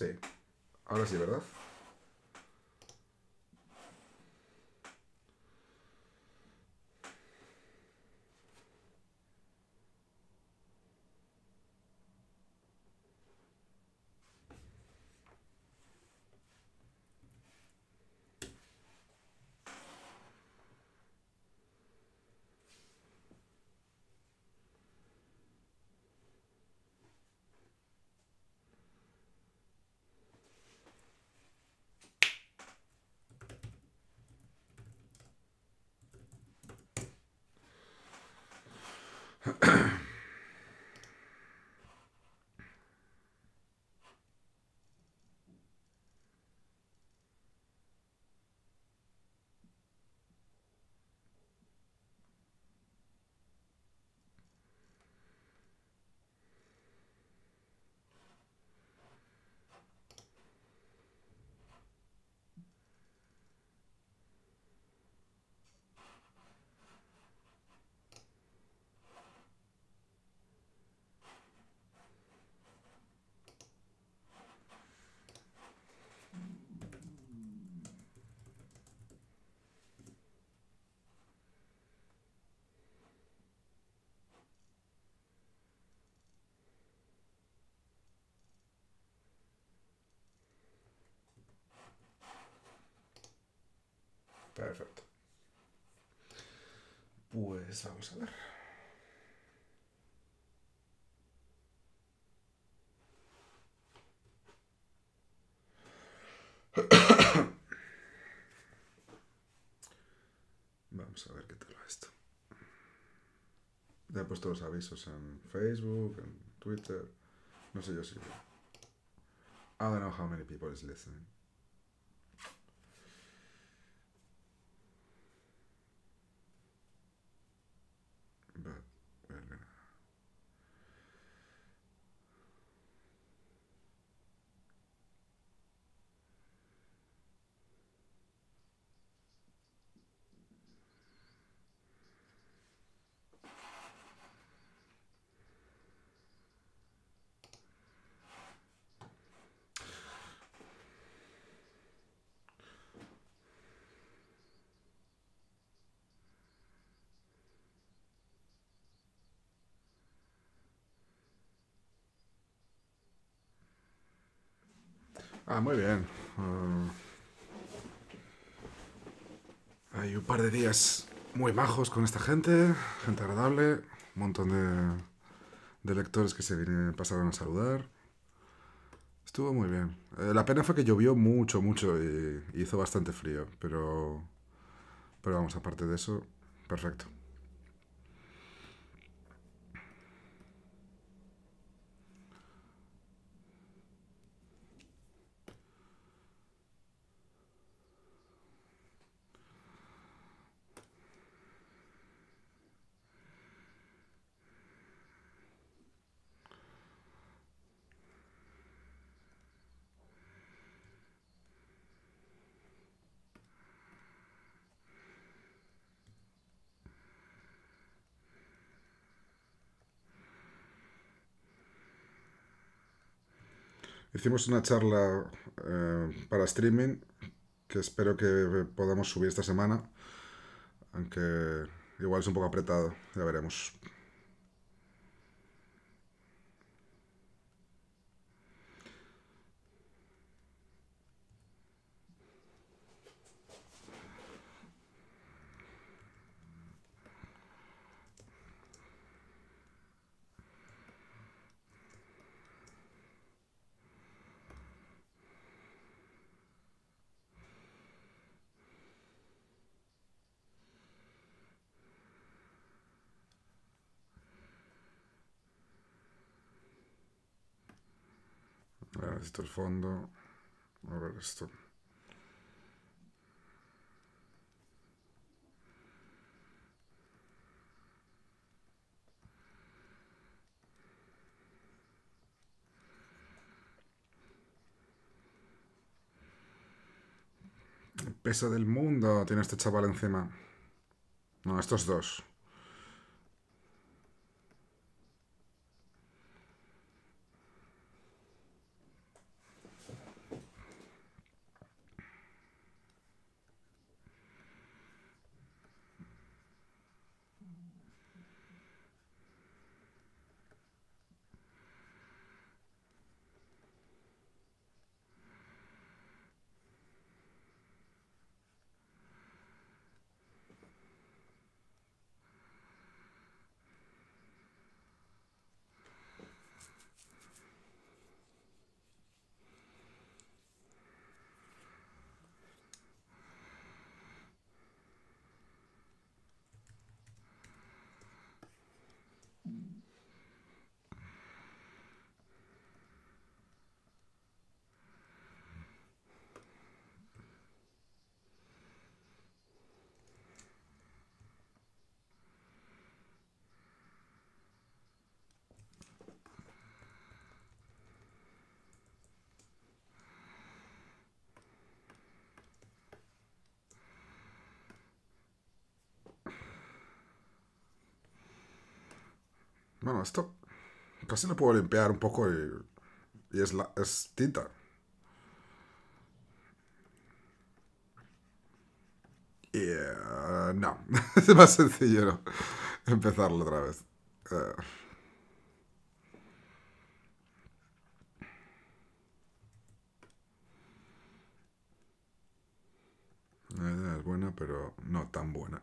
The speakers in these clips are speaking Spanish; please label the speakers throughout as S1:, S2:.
S1: Sí. Ahora sí, ¿verdad? Perfecto. Pues vamos a ver. Vamos a ver qué tal va esto. Ya he puesto los avisos en Facebook, en Twitter. No sé yo si. I don't know how many people is listening. Ah, muy bien. Ah, hay un par de días muy majos con esta gente, gente agradable, un montón de, de lectores que se pasaron a saludar. Estuvo muy bien. Eh, la pena fue que llovió mucho, mucho y hizo bastante frío, pero... Pero vamos, aparte de eso, perfecto. Hicimos una charla eh, para streaming que espero que podamos subir esta semana, aunque igual es un poco apretado, ya veremos. el fondo. A ver esto. El peso del mundo tiene este chaval encima. No, estos dos. Bueno, esto casi lo puedo limpiar un poco y, es, la, es tinta. y eh, no, es más sencillo empezarlo otra vez. Eh, es buena, pero no tan buena.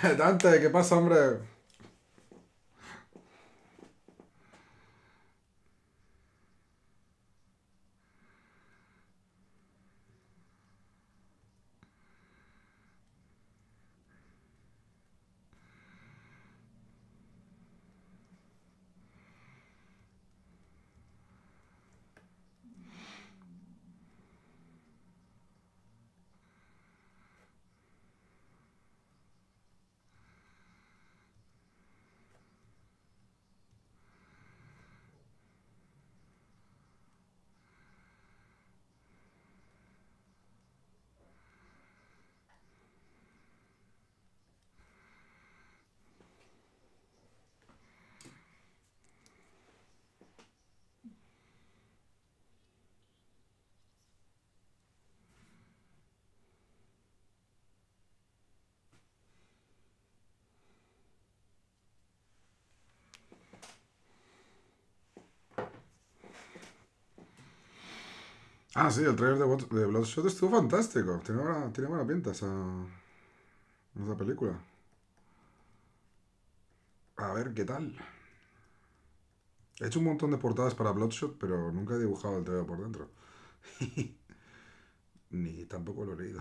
S1: Dante, ¿qué pasa, hombre? Ah, sí, el trailer de, Bloodshot estuvo fantástico. Tiene buena, tiene pinta esa, esa película. A ver qué tal. He hecho un montón de portadas para Bloodshot, pero nunca he dibujado el trailer por dentro. Ni tampoco lo he leído.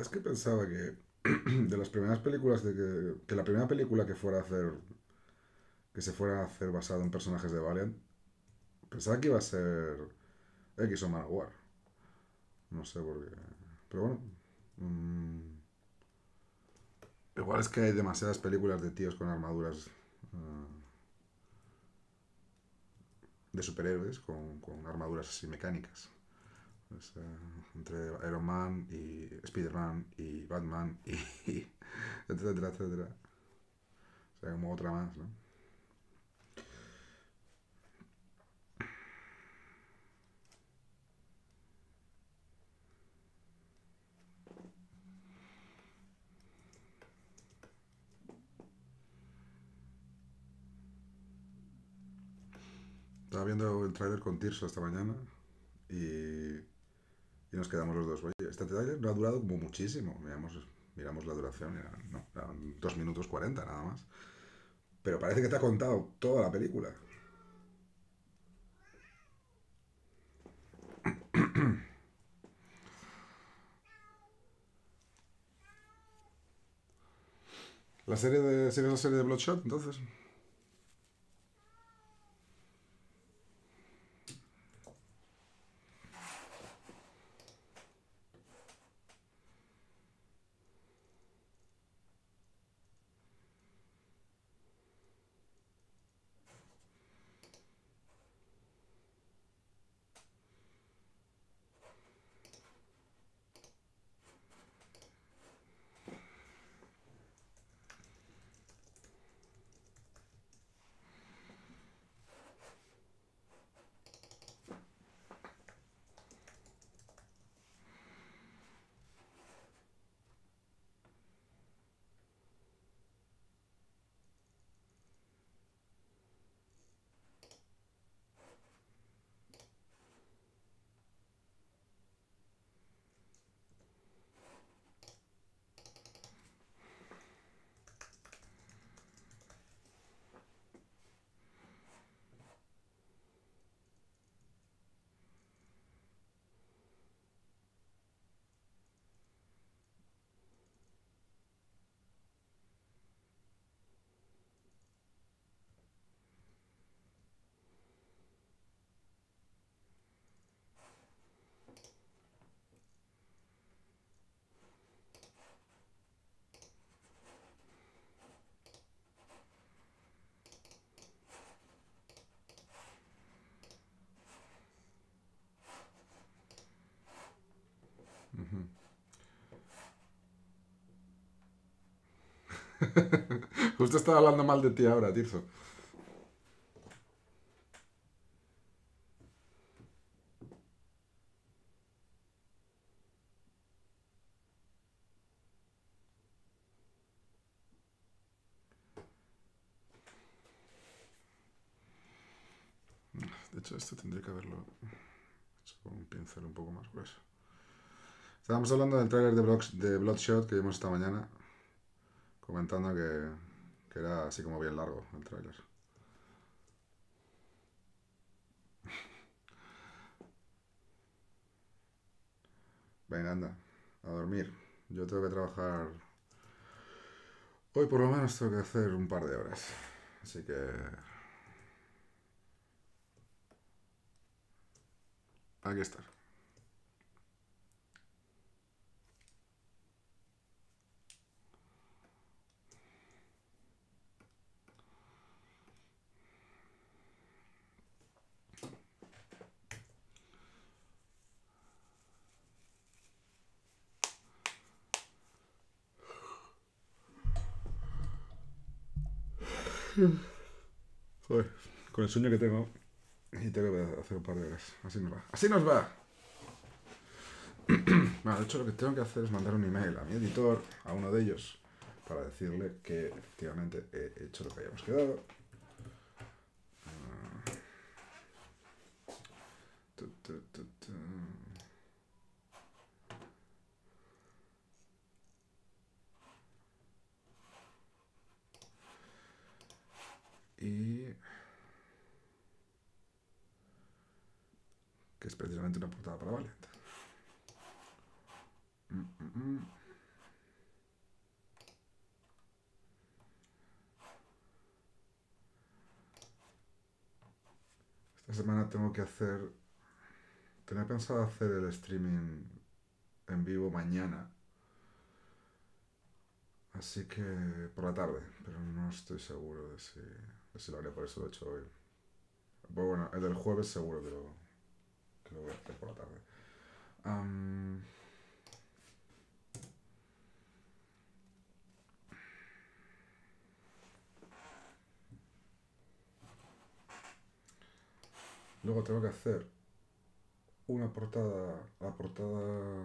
S1: es que pensaba que de las primeras películas, de que, la primera película que fuera a hacer, que se fuera a hacer basado en personajes de Valiant, pensaba que iba a ser X o War No sé por qué. Pero bueno. Mm. Igual es que hay demasiadas películas de tíos con armaduras eh, de superhéroes, con, con armaduras así mecánicas entre Iron Man y Spider-Man y Batman y, y etcétera, etcétera. O sea, como otra más, ¿no? Estaba viendo el trailer con Tirso esta mañana y y nos quedamos los dos. Oye, este detalle no ha durado como muchísimo. Miramos, miramos la duración, era, no, eran minutos 40 nada más. Pero parece que te ha contado toda la película. ¿La serie de, series la serie de Bloodshot, entonces? Justo estaba hablando mal de ti ahora, Tirso. De hecho, esto tendría que haberlo hecho con un pincel un poco más grueso. Estábamos hablando del tráiler de, de Bloodshot que vimos esta mañana comentando que, que era así como bien largo el tráiler. Venga, anda, a dormir. Yo tengo que trabajar... Hoy por lo menos tengo que hacer un par de horas. Así que... Hay que estar. Joder, con el sueño que tengo. Y tengo que hacer un par de horas. Así nos va. ¡Así nos va! bueno, de hecho, lo que tengo que hacer es mandar un email a mi editor, a uno de ellos, para decirle que efectivamente he hecho lo que habíamos quedado una portada para Valiant. Mm, mm, mm. Esta semana tengo que hacer... Tenía pensado hacer el streaming en vivo mañana. Así que por la tarde, pero no estoy seguro de si, de si lo haré, por eso lo he hecho hoy. Bueno, el del jueves seguro que lo, que lo voy a hacer por la tarde. Luego tengo que hacer una portada, la portada...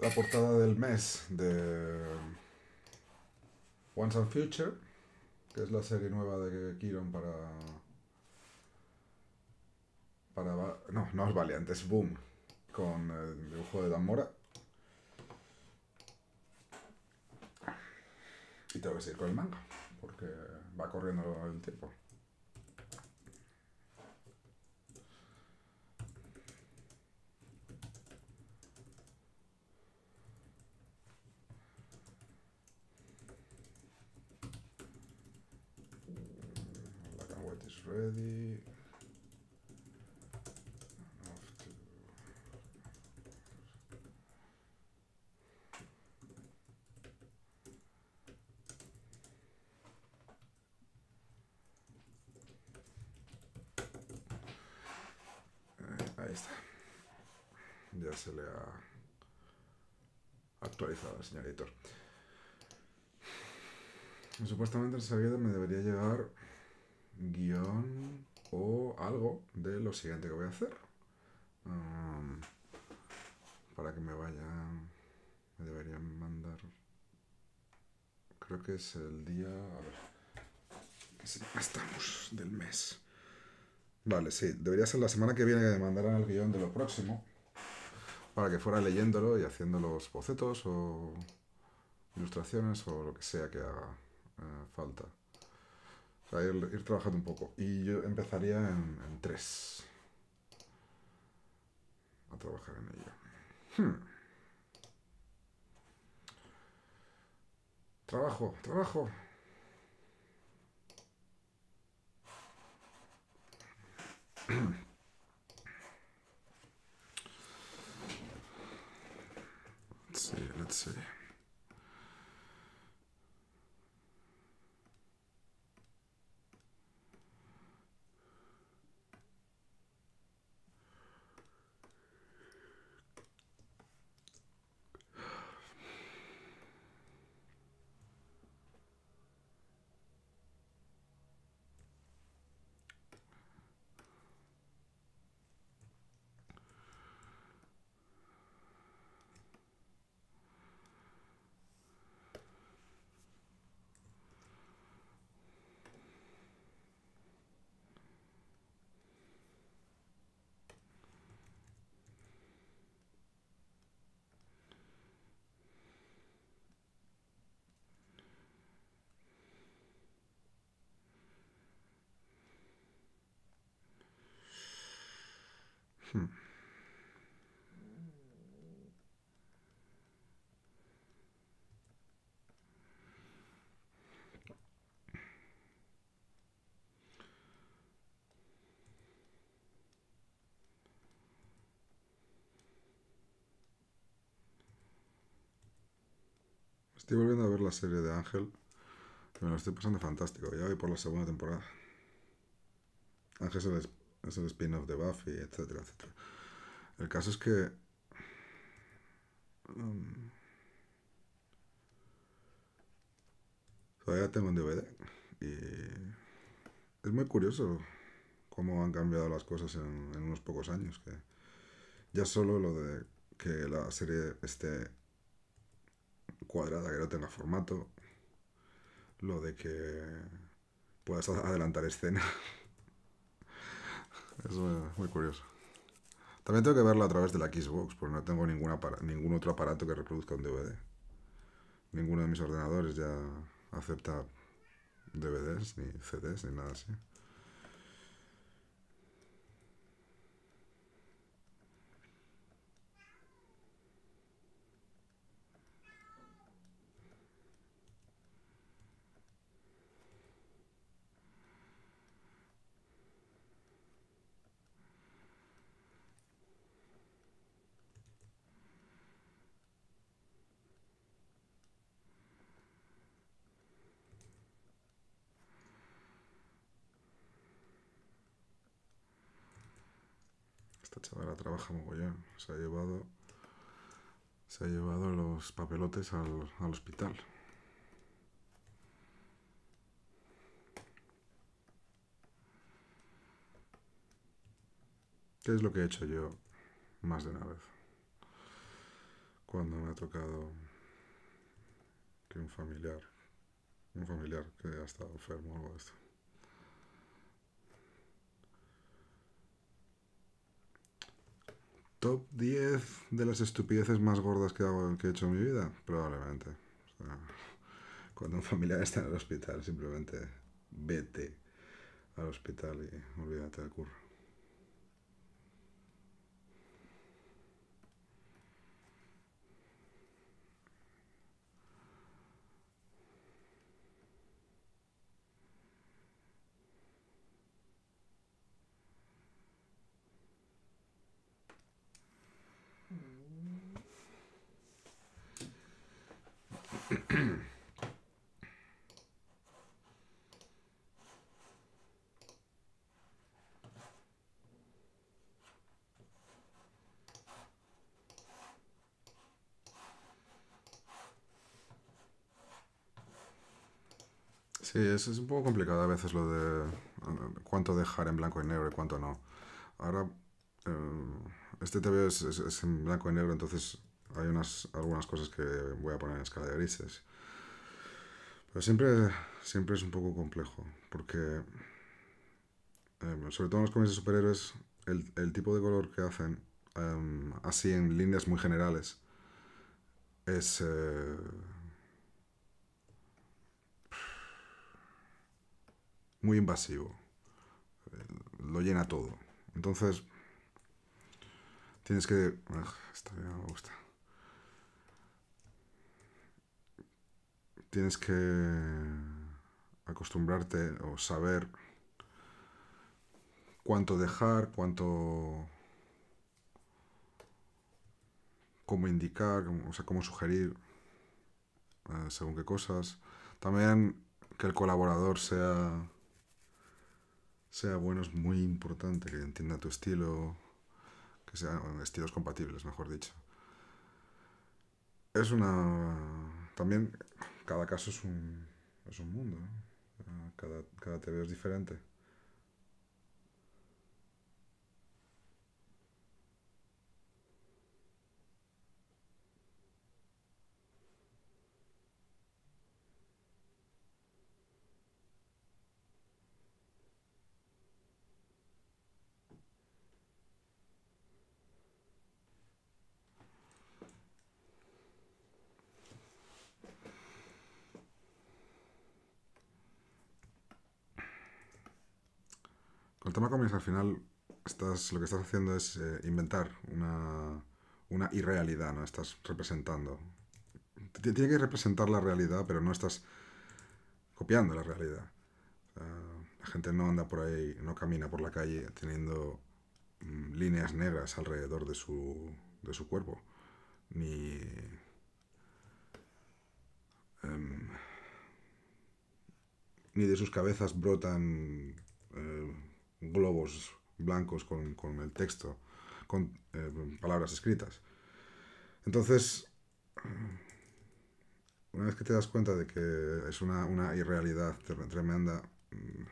S1: La portada del mes de Once and Future, que es la serie nueva de Kiron para para... No, no es valiente, es Boom, con el dibujo de damora Y tengo que seguir con el manga, porque va corriendo el tiempo. ready. se le ha actualizado, al señor editor. Supuestamente enseguida me debería llegar guión o algo de lo siguiente que voy a hacer. para que me vayan... Me deberían mandar... Creo que es el día... A ver. estamos del mes. Vale, sí. Debería ser la semana que viene que me mandaran el guión de lo próximo para que fuera leyéndolo y haciendo los bocetos o ilustraciones o lo que sea que haga eh, falta. para ir, trabajando un poco. Y yo empezaría en, tres. A trabajar en ello. Hmm. Trabajo, trabajo. Estoy volviendo a ver la serie de Ángel. me lo estoy pasando fantástico. Ya voy por la segunda temporada. Ángel se les es spin-off de Buffy, etcétera, etcétera. El caso es que... Um, todavía tengo un DVD y es muy curioso cómo han cambiado las cosas en, unos pocos años. Que ya solo lo de que la serie esté cuadrada, que no tenga formato, lo de que puedas adelantar escena es muy curioso. También tengo que verlo a través de la Xbox, porque no tengo ningún, ningún otro aparato que reproduzca un DVD. Ninguno de mis ordenadores ya acepta DVDs, ni CDs, ni nada así. Se ha llevado, se ha llevado los papelotes al, al hospital. ¿Qué es lo que he hecho yo más de una vez? Cuando me ha tocado que un familiar, un familiar que ha estado enfermo o algo top 10 de las estupideces más gordas que, que he hecho en mi vida, probablemente. cuando un familiar está en el hospital, simplemente vete al hospital y olvídate del curro. Sí, es, es, un poco complicado a veces lo de eh, cuánto dejar en blanco y negro y cuánto no. Ahora, eh, este TV es, en blanco y negro, entonces hay unas, algunas cosas que voy a poner en escala de grises. Pero siempre, siempre es un poco complejo, porque em, sobre todo en los cómics de superhéroes, el, tipo de color que hacen, em, así en líneas muy generales, es... Eh, muy invasivo. Lo llena todo. Entonces, tienes que... Ah, no me gusta. tienes que acostumbrarte o saber cuánto dejar, cuánto cómo indicar, o sea, cómo sugerir eh, según qué cosas. También que el colaborador sea sea bueno es muy importante, que entienda tu estilo, que sean estilos compatibles, mejor dicho. Es una también cada caso es un, es un mundo, cada, cada TV es diferente. al final estás, lo que estás haciendo es eh, inventar una, irrealidad, ¿no? Estás representando. Tiene que representar la realidad, pero no estás copiando la realidad. la gente no anda por ahí, no camina por la calle teniendo mm, líneas negras alrededor de su, cuerpo. Ni... Em, ni de sus cabezas brotan eh, globos blancos con, el texto, con eh, palabras escritas. Entonces, una vez que te das cuenta de que es una, una irrealidad tremenda, mm,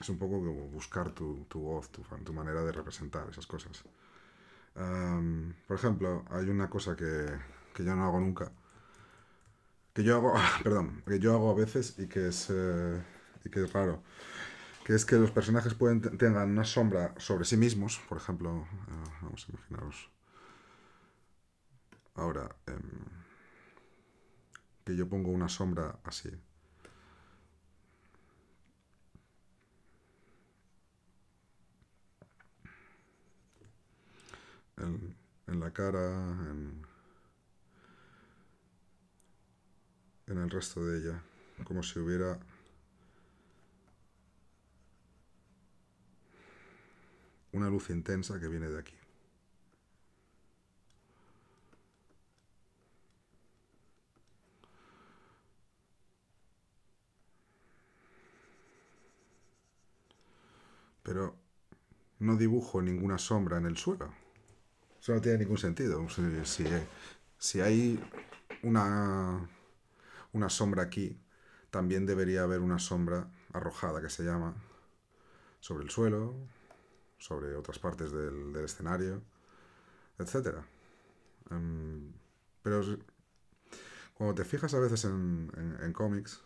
S1: es un poco como buscar tu, voz, tu, manera de representar esas cosas. por ejemplo, hay una cosa que, yo no hago nunca, que yo hago, perdón, que yo hago a veces y que es, eh, y que es raro que es que los personajes pueden tengan una sombra sobre sí mismos, por ejemplo, eh, vamos a imaginaros ahora em, que yo pongo una sombra así. En, la cara, en el resto de ella, como si hubiera una luz intensa que viene de aquí. Pero no dibujo ninguna sombra en el suelo. Eso no tiene ningún sentido. Si, hay una, una sombra aquí, también debería haber una sombra arrojada que se llama sobre el suelo, sobre otras partes del, escenario, etc. Em, pero cuando te fijas a veces en, en, cómics,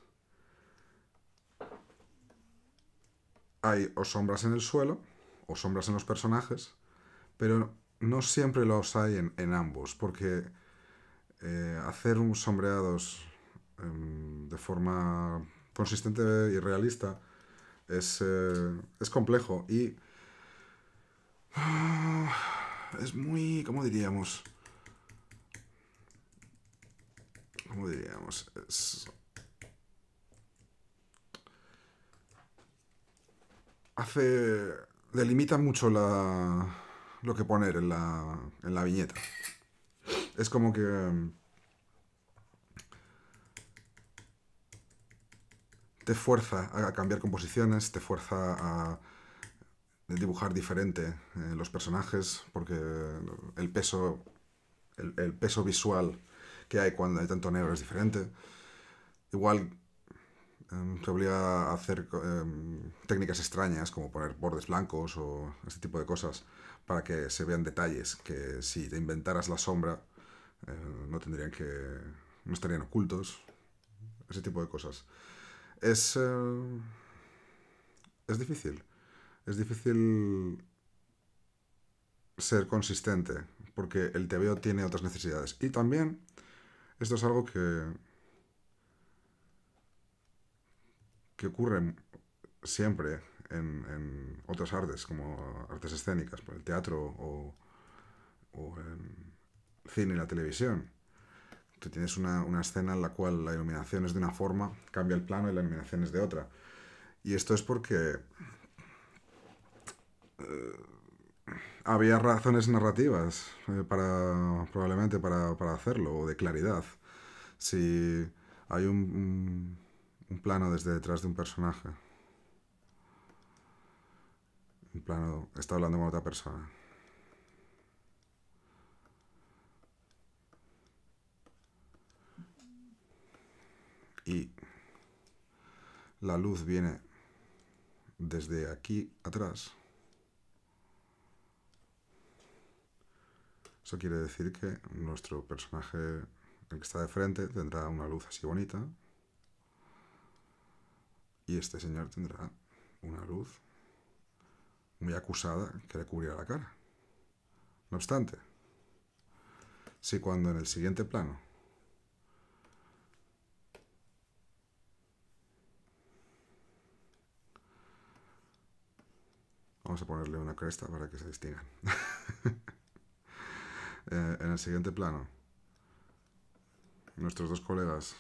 S1: hay o sombras en el suelo, o sombras en los personajes, pero no siempre los hay en, ambos, porque eh, hacer un sombreados em, de forma consistente y realista es, eh, es complejo y Ah, es muy... ¿Cómo diríamos? ¿Cómo diríamos? Hace... Delimita mucho la... lo que poner en la, en la viñeta. Es como que... Mm, te fuerza a cambiar composiciones, te fuerza a dibujar diferente eh, los personajes, porque el peso, el, el, peso visual que hay cuando hay tanto negro es diferente. Igual em, te obliga a hacer em, técnicas extrañas, como poner bordes blancos o este tipo de cosas, para que se vean detalles que si te inventaras la sombra eh, no tendrían que... no estarían ocultos, ese tipo de cosas. Es... Em, es difícil es difícil ser consistente, porque el TVO tiene otras necesidades. Y también, esto es algo que, que ocurre siempre en, en otras artes, como artes escénicas, por el teatro o, o en cine y la televisión. Tú tienes una, una escena en la cual la iluminación es de una forma, cambia el plano y la iluminación es de otra. Y esto es porque eh, había razones narrativas eh, para, probablemente para, hacerlo, o de claridad. Si hay un, un plano desde detrás de un personaje, un plano, está hablando con otra persona. y la luz viene desde aquí atrás Eso quiere decir que nuestro personaje, el que está de frente, tendrá una luz así bonita. Y este señor tendrá una luz muy acusada que le cubrirá la cara. No obstante, si cuando en el siguiente plano vamos a ponerle una cresta para que se distingan Eh, en el siguiente plano, nuestros dos colegas.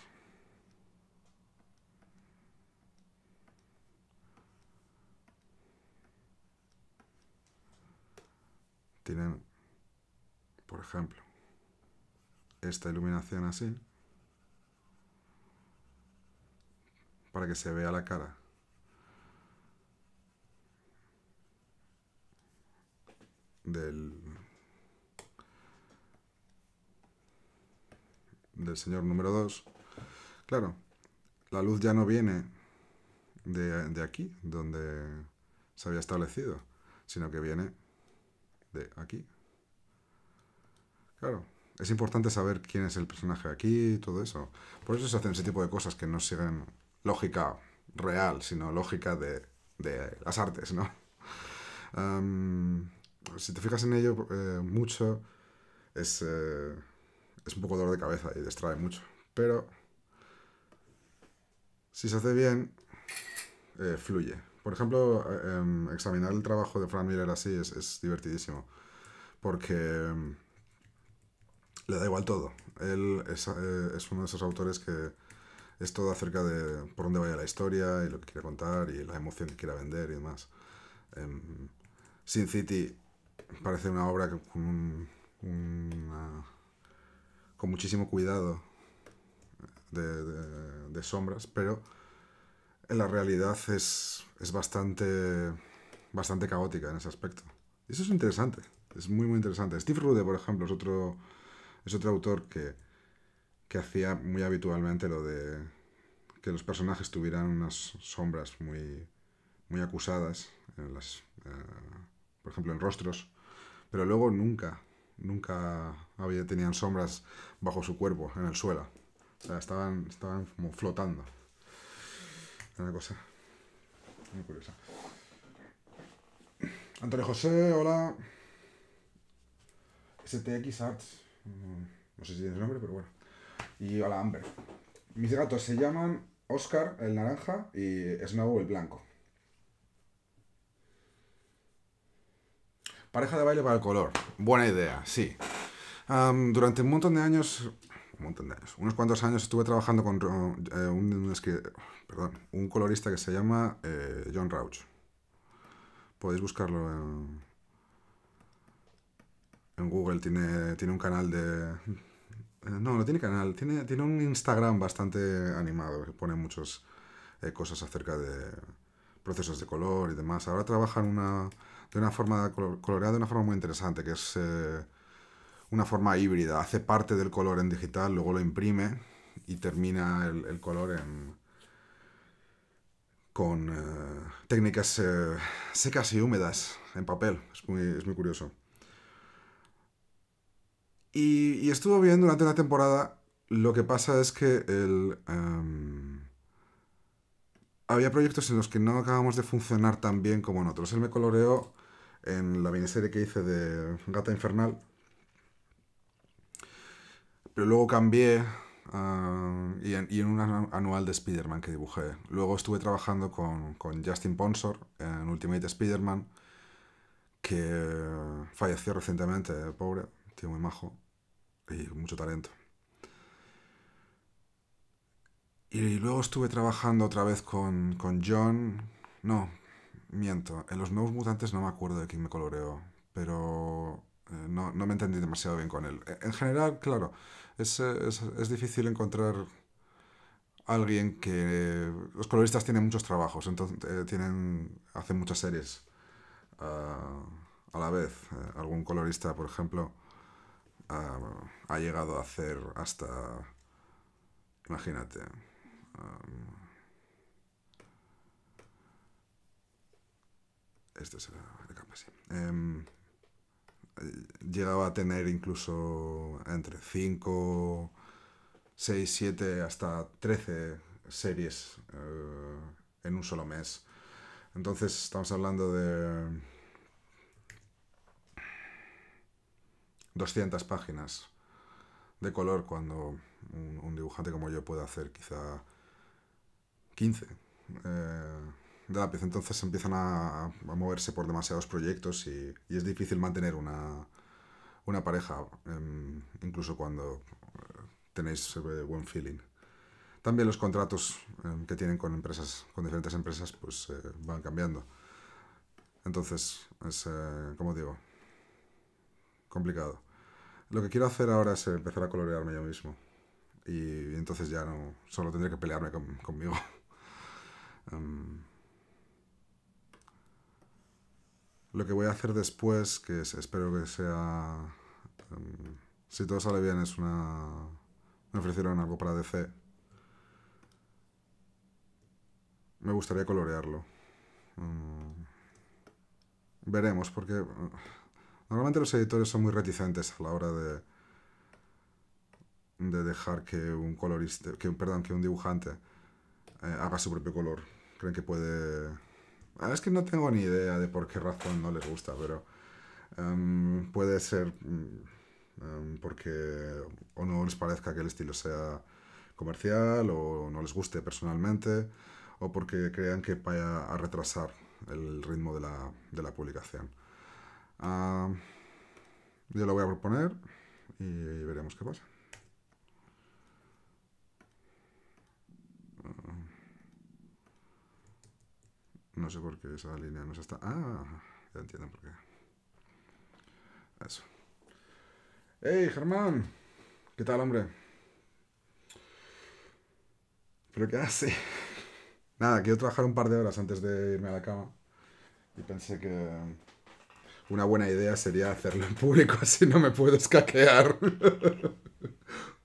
S1: Tienen, por ejemplo, esta iluminación así, para que se vea la cara. del del señor número 2, claro, la luz ya no viene de, aquí, donde se había establecido, sino que viene de aquí. Claro, es importante saber quién es el personaje aquí y todo eso. Por eso se hacen ese tipo de cosas que no siguen lógica real, sino lógica de, las artes, ¿no? si te fijas en ello eh, mucho, es... Eh, es un poco dolor de cabeza y distrae mucho. Pero si se hace bien, eh, fluye. Por ejemplo, eh, em, examinar el trabajo de Frank Miller así es, divertidísimo. Porque em, le da igual todo. Él eh, es, uno de esos autores que es todo acerca de por dónde vaya la historia y lo que quiere contar y la emoción que quiera vender y demás. Em, Sin City parece una obra con un, con muchísimo cuidado de, sombras, pero en la realidad es, bastante, bastante caótica en ese aspecto. eso es interesante, es muy, muy interesante. Steve Rude, por ejemplo, es otro, es otro autor que, hacía muy habitualmente lo de que los personajes tuvieran unas sombras muy, muy acusadas, en las, eh, por ejemplo, en rostros, pero luego nunca Nunca había, tenían sombras bajo su cuerpo, en el suelo. O sea, estaban, estaban como flotando. una cosa muy curiosa. Antonio José, hola. STX Arts. Mm, no sé si tienes nombre, pero bueno. Y hola, Amber. Mis gatos se llaman Oscar, el naranja, y Snow, el blanco. Pareja de baile para el color. Buena idea, sí. durante un montón de años, un montón de años, unos cuantos años estuve trabajando con eh, un, colorista que se llama eh, John Rauch. Podéis buscarlo en, en Google. Tiene, tiene un canal de... Eh, no, no tiene canal. Tiene, tiene un Instagram bastante animado que pone muchas cosas acerca de procesos de color y demás. Ahora trabaja en una de una forma coloreada de una forma muy interesante, que es eh, una forma híbrida. Hace parte del color en digital, luego lo imprime y termina el, color en, con eh, técnicas eh, secas y húmedas en papel. Es muy, curioso. Y, estuvo bien durante la temporada. Lo que pasa es que el... Em, había proyectos en los que no acabamos de funcionar tan bien como en otros. Él me coloreó en la miniserie que hice de Gata Infernal. Pero luego cambié ah, y, en, un anual de Spider-Man que dibujé. Luego estuve trabajando con, con Justin Ponsor en Ultimate Spider-Man, que falleció recientemente, pobre, tío muy majo y mucho talento. Y luego estuve trabajando otra vez con, John. No, miento. En los nuevos mutantes no me acuerdo de quién me coloreó, pero eh, no, me entendí demasiado bien con él. E, en general, claro, es, difícil encontrar alguien que... los coloristas tienen muchos trabajos, entonces eh, tienen, hacen muchas series ah, a la vez. Eh, algún colorista, por ejemplo, ah, ha llegado a hacer hasta... Imagínate, este será el campo, em, llegaba a tener incluso entre 5, 6, 7, hasta 13 series eh, en un solo mes. Entonces estamos hablando de 200 páginas de color cuando un, un dibujante como yo puede hacer quizá 15 eh, de la Entonces empiezan a, moverse por demasiados proyectos y, es difícil mantener una, pareja, em, incluso cuando eh, tenéis eh, buen feeling. También los contratos em, que tienen con empresas, con diferentes empresas, pues van cambiando. Entonces, es, como digo, complicado. Lo que quiero hacer ahora es empezar a colorearme yo mismo. Y entonces ya no, solo tendré que pelearme conmigo. Em, lo que voy a hacer después, que espero que sea... Em, si todo sale bien, es una... Me ofrecieron algo para DC. Me gustaría colorearlo. Em, veremos, porque... Eh, normalmente los editores son muy reticentes a la hora de de dejar que un colorista, que, perdón, que un dibujante eh, haga su propio color creen que puede... Ah, es que no tengo ni idea de por qué razón no les gusta, pero em, puede ser em, porque o no les parezca que el estilo sea comercial o no les guste personalmente o porque crean que vaya a retrasar el ritmo de la, de la publicación. Ah, yo lo voy a proponer y veremos qué pasa. No sé por qué esa línea no está... Ah, ya entiendo por qué. Eso. ¡Ey, Germán! ¿Qué tal, hombre? ¿Pero qué así. Nada, quiero trabajar un par de horas antes de irme a la cama. Y pensé que una buena idea sería hacerlo en público, así no me puedo escaquear.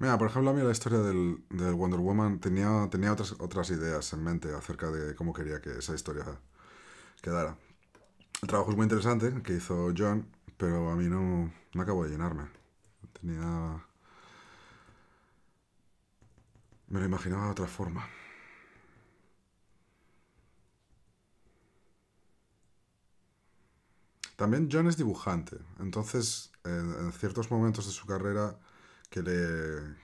S1: Mira, por ejemplo, a mí la historia del, Wonder Woman tenía, tenía otras, otras ideas en mente acerca de cómo quería que esa historia quedara. El trabajo es muy interesante que hizo John, pero a mí no, no acabo de llenarme. Tenía. Me lo imaginaba de otra forma. También John es dibujante, entonces en ciertos momentos de su carrera que, le,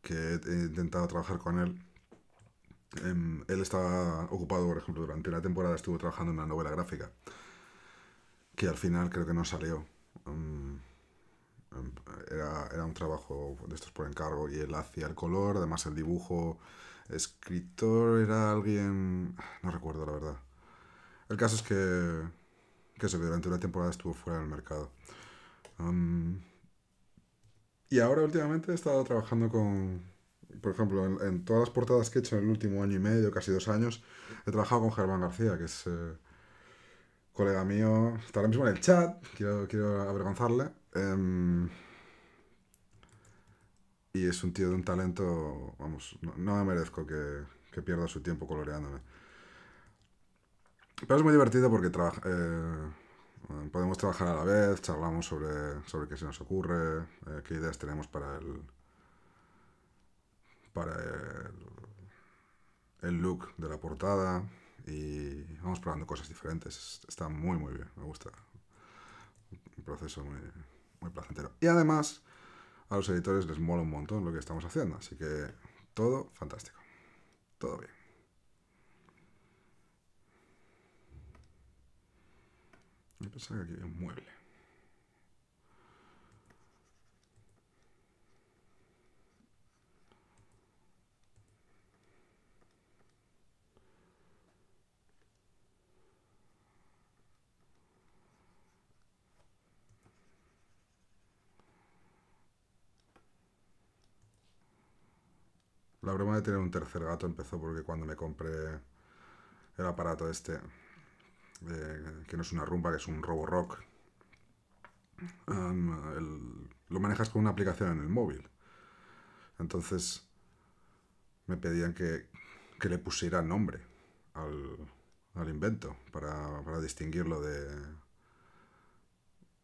S1: que he intentado trabajar con él. Em, él estaba ocupado, por ejemplo, durante una temporada estuvo trabajando en una novela gráfica que al final creo que no salió. Em, em, era, era, un trabajo de estos por encargo y él hacía el color, además el dibujo. Escritor era alguien. No recuerdo la verdad. El caso es que. que se durante una temporada estuvo fuera del mercado. Y ahora últimamente he estado trabajando con, por ejemplo, en, todas las portadas que he hecho en el último año y medio, casi dos años, he trabajado con Germán García, que es eh, colega mío, está ahora mismo en el chat, quiero, quiero avergonzarle. Em, y es un tío de un talento, vamos, no, me merezco que, pierda su tiempo coloreándome. Pero es muy divertido porque trabaja... Eh, Mm, podemos trabajar a la vez, charlamos sobre, sobre qué se nos ocurre, eh, qué ideas tenemos para el, para el, look de la portada y vamos probando cosas diferentes. Está muy, muy bien, me gusta. Un proceso muy, muy placentero. Y además, a los editores les mola un montón lo que estamos haciendo, así que todo fantástico. Todo bien. Me pensaba que había un mueble. La broma de tener un tercer gato empezó porque cuando me compré el aparato este eh, que no es una rumba, que es un robo rock, lo manejas con una aplicación en el móvil. Entonces me pedían que, le pusiera nombre al, al invento para, distinguirlo de,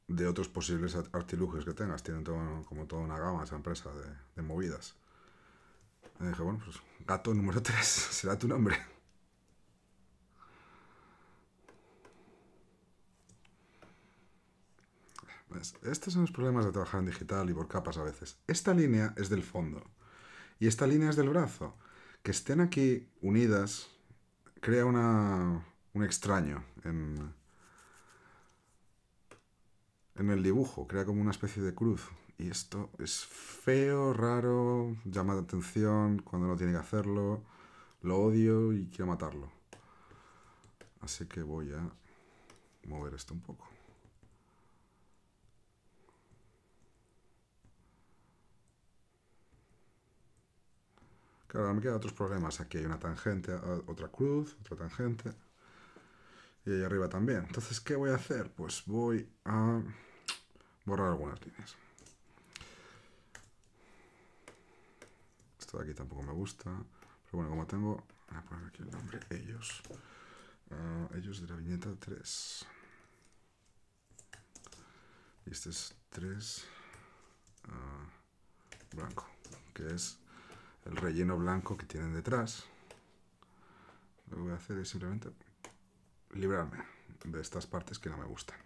S1: de otros posibles artilugios que tengas. Tienen como toda una gama esa empresa de, movidas. Y dije, bueno, pues gato número 3 será tu nombre. Pues, estos son los problemas de trabajar en digital y por capas a veces. Esta línea es del fondo y esta línea es del brazo. Que estén aquí unidas crea una, un extraño en, en el dibujo, crea como una especie de cruz. Y esto es feo, raro, llama la atención cuando no tiene que hacerlo, lo odio y quiero matarlo. Así que voy a mover esto un poco. Ahora me quedan otros problemas. Aquí hay una tangente, ah, otra cruz, otra tangente. Y ahí arriba también. Entonces, ¿qué voy a hacer? Pues voy a borrar algunas líneas. Esto de aquí tampoco me gusta. Pero bueno, como tengo... Voy a poner aquí el nombre. Ellos. Ah, ellos de la viñeta 3. Y este es 3 ah, blanco, que es el relleno blanco que tienen detrás. Lo que voy a hacer es simplemente librarme de estas partes que no me gustan.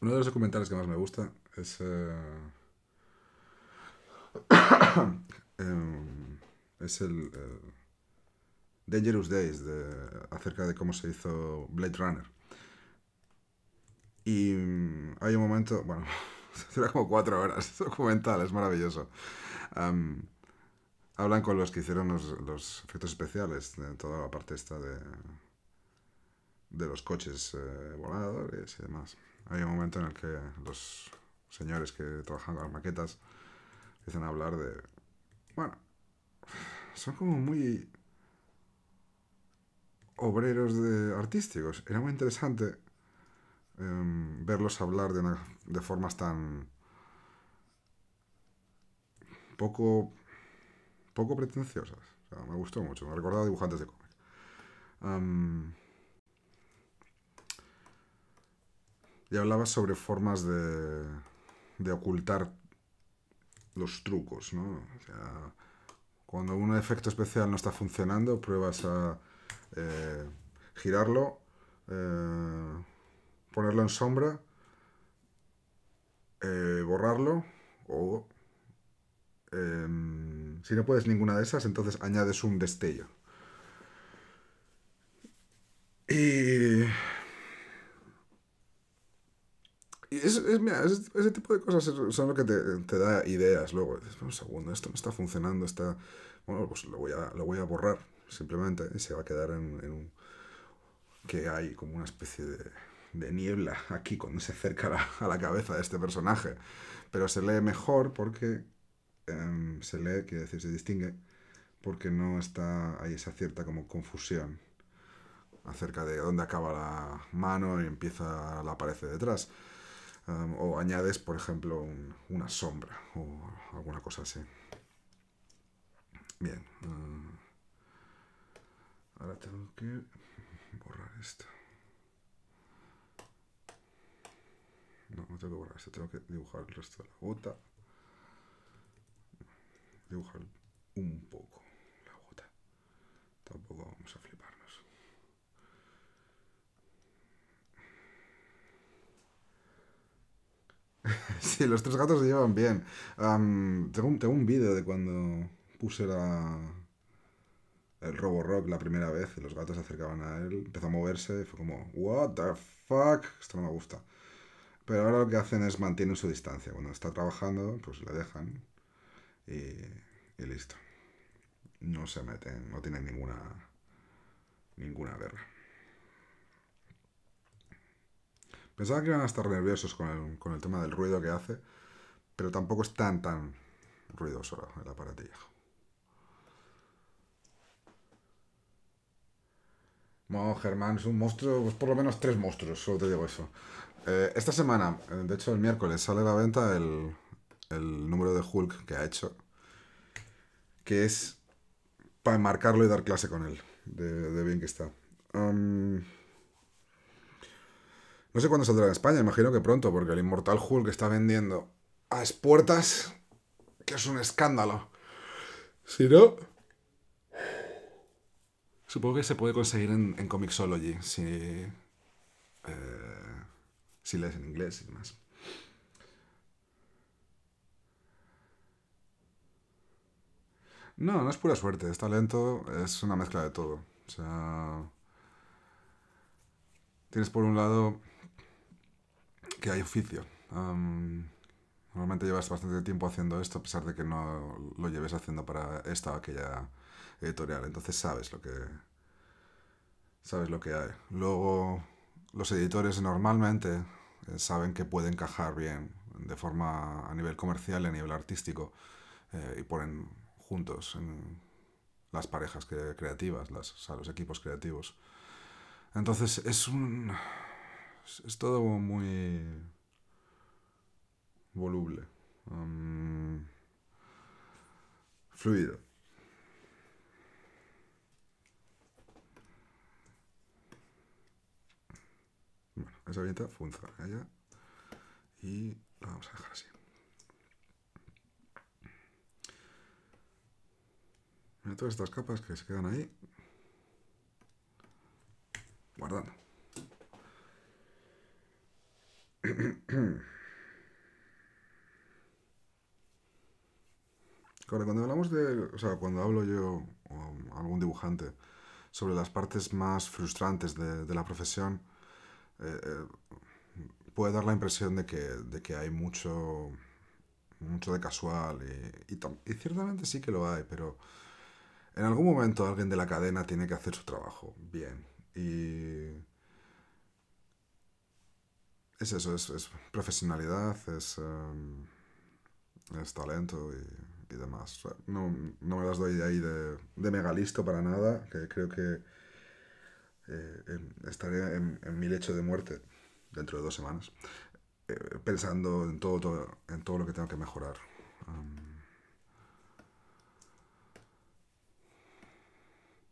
S1: Uno de los documentales que más me gusta es... Eh, Em, es el eh, Dangerous Days acerca de cómo se hizo Blade Runner. Y mm, hay un momento, bueno, dura como cuatro horas, documental, es maravilloso. hablan con los que hicieron los, efectos especiales, de toda la parte esta de, de los coches eh, voladores y demás. Hay un momento en el que los señores que trabajan con las maquetas dicen hablar de bueno, son como muy obreros de artísticos. Era muy interesante em, verlos hablar de, de formas tan poco, poco pretenciosas. me gustó mucho, me recordaba dibujantes de cómic. Em, y hablaba sobre formas de, de ocultar los trucos, ¿no? O sea, cuando un efecto especial no está funcionando, pruebas a eh, girarlo, eh, ponerlo en sombra, eh, borrarlo o... Em, si no puedes ninguna de esas, entonces añades un destello. Y y es, mira, ese tipo de cosas son lo que te, te da ideas luego. Dices, un segundo, esto no está funcionando, está... Bueno, pues lo voy a, lo voy a borrar, simplemente, y se va a quedar en, en un... que hay como una especie de, de niebla aquí cuando se acerca a la cabeza de este personaje. Pero se lee mejor porque em, se lee, quiere decir, se distingue, porque no está, hay esa cierta como confusión acerca de dónde acaba la mano y empieza la pared detrás o añades, por ejemplo, una sombra o alguna cosa así. Bien. ahora tengo que borrar esto. No, no tengo que borrar esto. Tengo que dibujar el resto de la gota. Dibujar un poco la gota. Tampoco vamos a sí, los tres gatos se llevan bien. tengo, un, tengo vídeo de cuando puse la, el Roborock la primera vez y los gatos se acercaban a él, empezó a moverse y fue como, what the fuck, esto no me gusta. Pero ahora lo que hacen es mantienen su distancia. Cuando está trabajando, pues le dejan y, y listo. No se meten, no tienen ninguna, ninguna guerra. Pensaba que iban a estar nerviosos con el, con el tema del ruido que hace, pero tampoco es tan, tan ruidoso el aparatillo. Bueno, Germán, es un monstruo, pues por lo menos tres monstruos, solo te digo eso. Eh, esta semana, eh, de hecho el miércoles, sale a la venta el, número de Hulk que ha hecho, que es para enmarcarlo y dar clase con él, de, bien que está. No sé cuándo saldrá en España, imagino que pronto, porque el Inmortal Hulk está vendiendo a espuertas que es un escándalo. Si no... Supongo que se puede conseguir en, en Comixology, si, eh, si lees en inglés y demás. No, no es pura suerte, es talento, es una mezcla de todo. O sea, tienes por un lado que hay oficio. normalmente llevas bastante tiempo haciendo esto, a pesar de que no lo lleves haciendo para esta o aquella editorial. Entonces sabes lo que. Sabes lo que hay. Luego, los editores normalmente eh, saben que puede encajar bien de forma a nivel comercial y a nivel artístico eh, y ponen juntos en las parejas creativas, los equipos creativos. Entonces es un es, todo muy voluble, fluido. Bueno, esa vienta funciona ya y la vamos a dejar así. Mira todas estas capas que se quedan ahí guardando. cuando hablamos de. cuando hablo yo o algún dibujante sobre las partes más frustrantes de, la profesión, eh, eh, puede dar la impresión de que, que hay mucho, mucho de casual y, y, y, ciertamente sí que lo hay, pero en algún momento alguien de la cadena tiene que hacer su trabajo bien y es eso, es, profesionalidad, es, em, es talento y, demás. no, me las doy de ahí de, de listo para nada, que creo que eh, em, estaré en, mi lecho de muerte dentro de dos semanas, eh, pensando en todo, todo, en todo lo que tengo que mejorar. Em,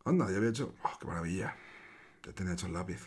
S1: anda, ya había hecho... Oh, ¡Qué maravilla! Ya tenía hecho el lápiz.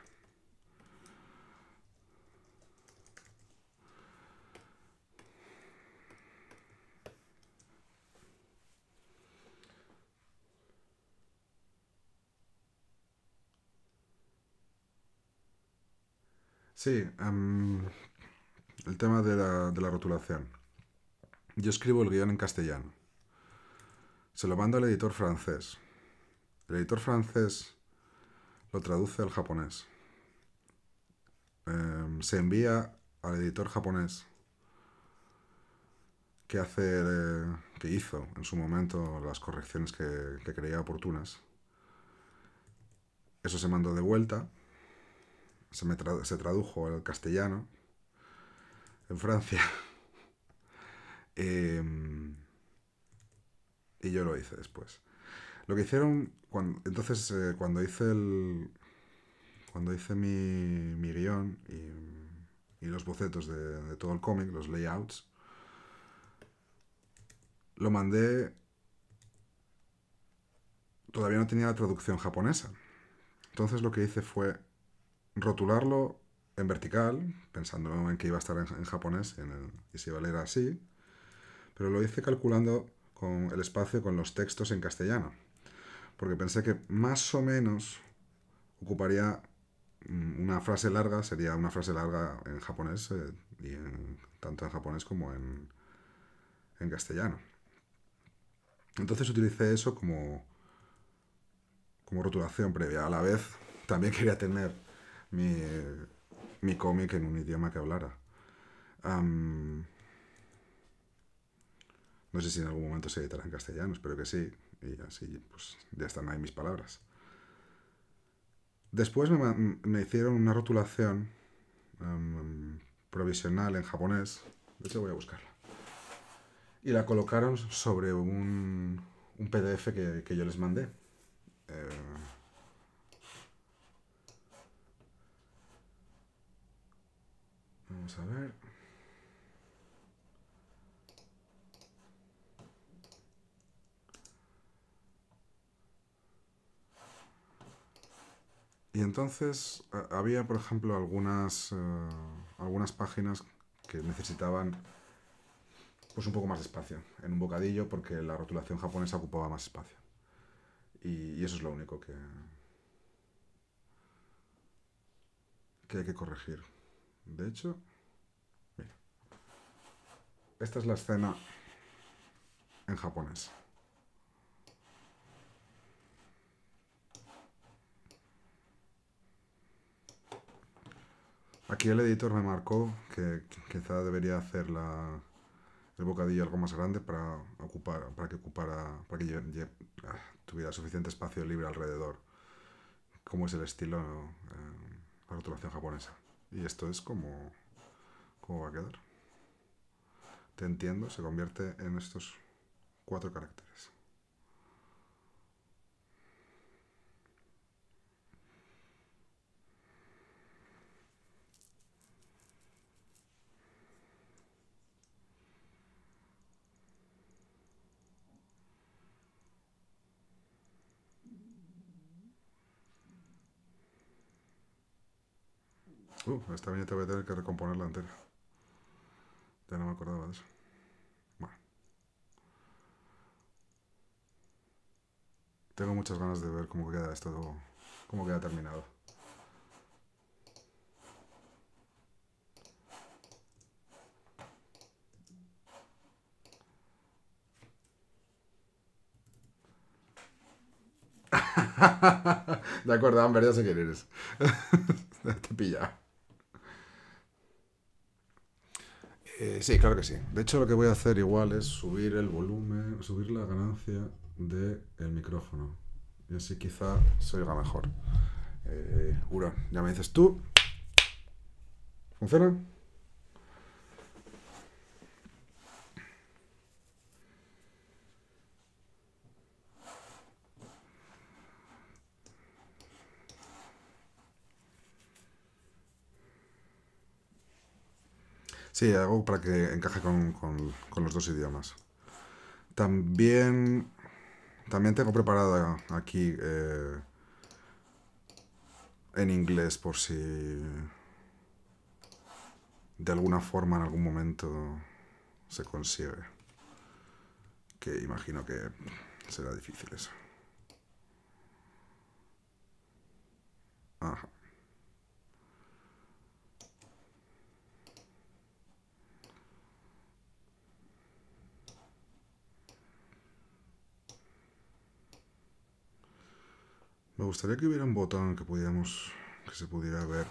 S1: Sí, em, el tema de la, de la rotulación. Yo escribo el guión en castellano. Se lo mando al editor francés. El editor francés lo traduce al japonés. Em, se envía al editor japonés que hace eh, que hizo en su momento las correcciones que, que creía oportunas. Eso se mandó de vuelta se, tradujo al castellano en Francia. Em, y yo lo hice después. Lo que hicieron, cuando, entonces, eh, cuando hice el... Cuando hice mi, mi guión y, los bocetos de, de todo el cómic, los layouts, lo mandé... Todavía no tenía la traducción japonesa. Entonces lo que hice fue rotularlo en vertical, pensando en que iba a estar en, japonés y si iba a leer así, pero lo hice calculando con el espacio con los textos en castellano, porque pensé que más o menos ocuparía mm, una frase larga, sería una frase larga en japonés, eh, y tanto en japonés como en, en castellano. Entonces utilicé eso como, como rotulación previa. A la vez, también quería tener mi, cómic en un idioma que hablara. no sé si en algún momento se editará en castellano, espero que sí. Y así pues ya están ahí mis palabras. Después me, me hicieron una rotulación provisional en japonés. De hecho voy a buscarla. Y la colocaron sobre un, un PDF que, que, yo les mandé. Eh, Vamos a ver. Y entonces eh, había, por ejemplo, algunas, eh, algunas páginas que necesitaban pues un poco más de espacio en un bocadillo porque la rotulación japonesa ocupaba más espacio. Y, y eso es lo único que, que hay que corregir. De hecho, esta es la escena en japonés. Aquí el editor me marcó que quizá debería hacer el bocadillo algo más grande para ocupar, para que ocupara, para que ah, tuviera suficiente espacio libre alrededor. Como es el estilo, de eh, la rotulación japonesa. Y esto es como, como va a quedar entiendo se convierte en estos cuatro caracteres. Uh, esta te voy a tener que recomponer la entera. Ya este, no me acordaba de eso. Bueno. Tengo muchas ganas de ver cómo queda esto, cómo queda terminado. De acuerdo, Amber, ya sé quién eres. Te he Eh, sí, claro que sí. De hecho, lo que voy a hacer igual es subir el volumen, subir la ganancia del micrófono. Y así quizá se oiga mejor. Eh, Ura, ya me dices tú. ¿Funciona? Sí, algo para que encaje con, con, los dos idiomas. También, también tengo preparada aquí eh, en inglés por si de alguna forma en algún momento se consigue. Que imagino que será difícil eso. Ajá. Me gustaría que hubiera un botón que pudiéramos, que se pudiera ver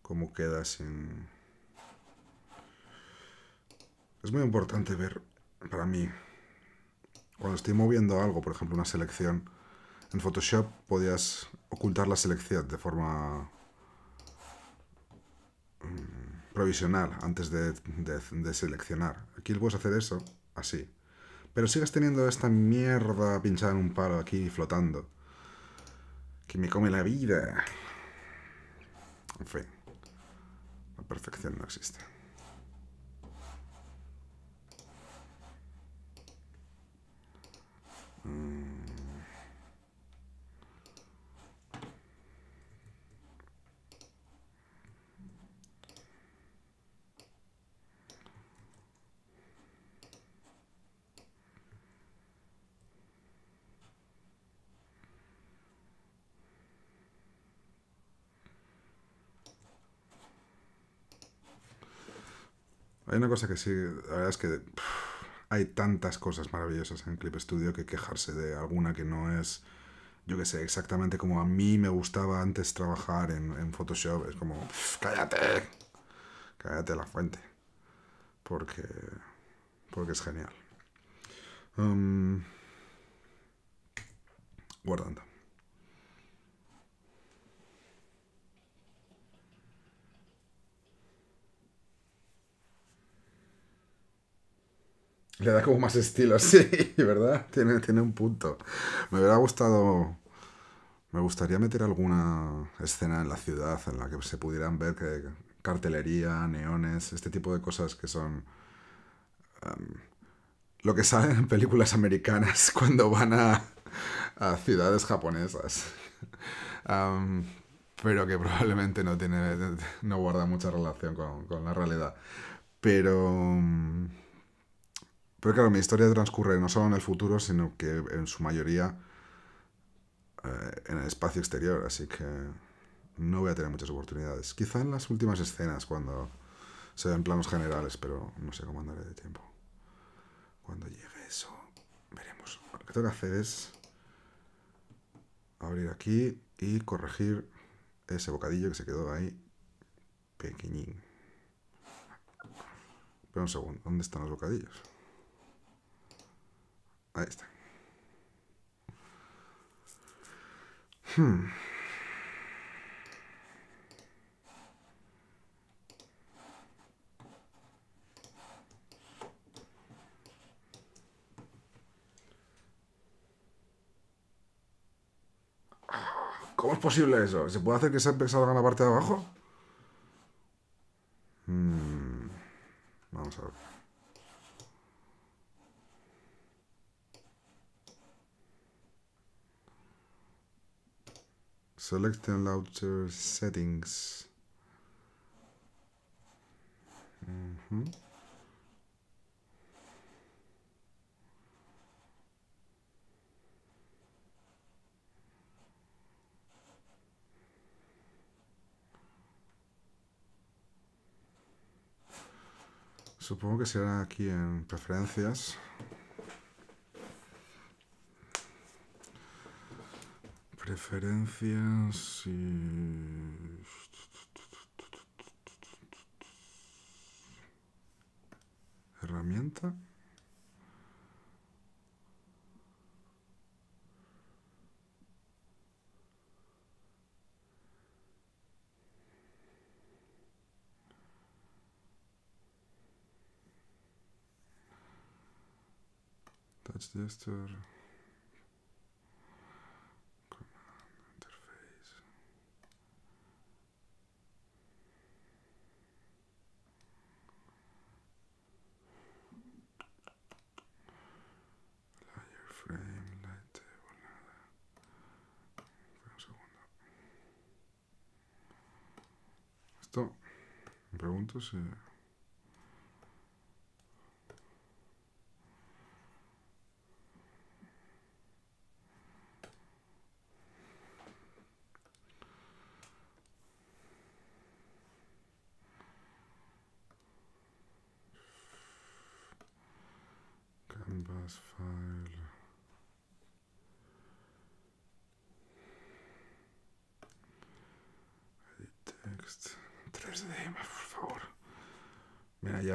S1: cómo queda sin... Es muy importante ver, para mí, cuando estoy moviendo algo, por ejemplo una selección, en Photoshop podías ocultar la selección de forma mm, provisional antes de, de seleccionar. Aquí puedes hacer eso así. Pero sigas teniendo esta mierda pinchada en un palo aquí flotando. Que me come la vida. En fin. La perfección no existe. Mm. Hay una cosa que sí, la verdad es que hay tantas cosas maravillosas en Clip Studio que quejarse de alguna que no es, yo que sé, exactamente como a mí me gustaba antes trabajar en, en Photoshop. Es como, cállate, cállate la fuente. Porque, porque es genial. Em, guardando. Le da como más estilo, sí, ¿verdad? Tiene, tiene un punto. Me hubiera gustado... Me gustaría meter alguna escena en la ciudad en la que se pudieran ver que cartelería, neones, este tipo de cosas que son... Em, lo que salen en películas americanas cuando van a, ciudades japonesas. Em, pero que probablemente no, tiene, no guarda mucha relación con, la realidad. Pero... Em, pero claro, mi historia transcurre no solo en el futuro, sino que en su mayoría eh, en el espacio exterior, así que no voy a tener muchas oportunidades. Quizá en las últimas escenas, cuando se ven planos generales, pero no sé cómo andaré de tiempo. Cuando llegue eso, veremos. Lo que tengo que hacer es abrir aquí y corregir ese bocadillo que se quedó ahí pequeñín. Pero un segundo, ¿dónde están los bocadillos? Ahí está. Hmm. ¿Cómo es posible eso? ¿Se puede hacer que se salga en la parte de abajo? Hmm. Vamos a ver. select and louder settings mm -hmm. supongo que será aquí en preferencias preferencias y... Herramienta. Touch gesture. 是。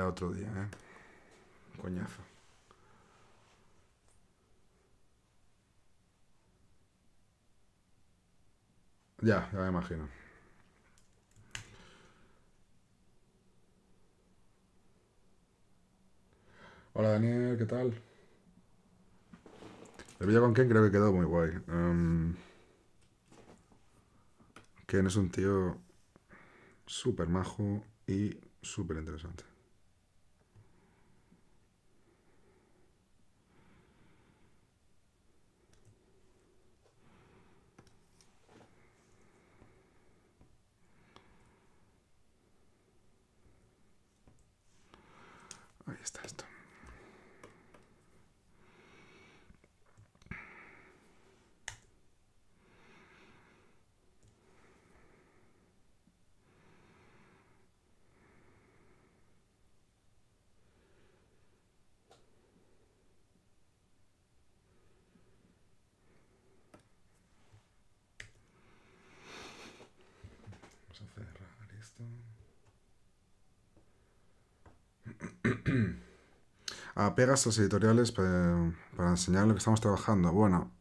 S1: otro día, ¿eh? Coñazo. Ya, ya me imagino. Hola Daniel, ¿qué tal? El video con quien creo que quedó muy guay. quien em, es un tío súper majo y súper interesante. Ahí está esto. a pegas editoriales para, para enseñar lo que estamos trabajando. Bueno,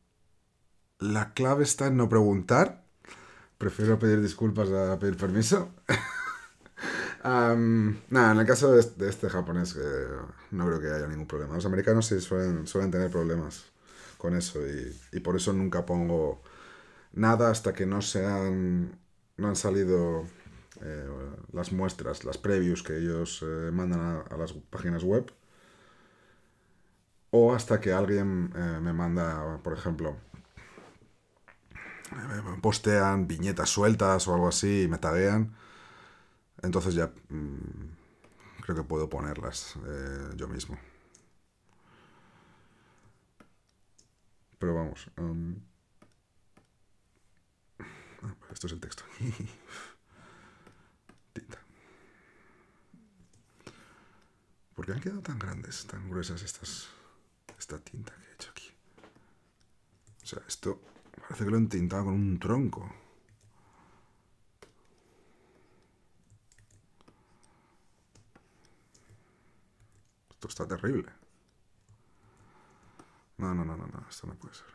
S1: la clave está en no preguntar. Prefiero pedir disculpas a pedir permiso. nada, en el caso este, de este, japonés, que no creo que haya ningún problema. Los americanos sí suelen, suelen tener problemas con eso y, por eso nunca pongo nada hasta que no se han, no han salido eh, las muestras, las previews que ellos eh, mandan a las páginas web o hasta que alguien eh, me manda, por ejemplo, postean viñetas sueltas o algo así y me taguean, entonces ya mm, creo que puedo ponerlas eh, yo mismo. Pero vamos. Em, ah, esto es el texto. Tinta. ¿Por qué han quedado tan grandes, tan gruesas estas? esta tinta que he hecho aquí. O sea, esto parece que lo he entintado con un tronco. Esto está terrible. No, no, no, no, no, esto no puede ser.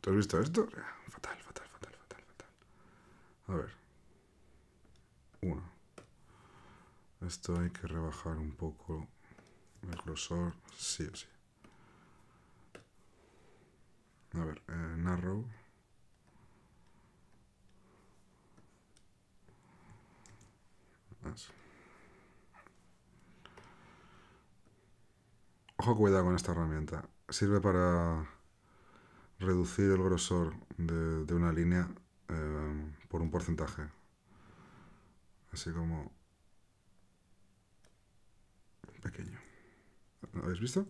S1: ¿Tú has visto esto? Fatal, fatal, fatal, fatal, fatal. A ver. Uno. Esto hay que rebajar un poco el grosor, sí o sí. A ver, eh, narrow. Ojo cuidado con esta herramienta. Sirve para reducir el grosor de, una línea eh, por un porcentaje. Así como pequeño. ¿Lo habéis visto?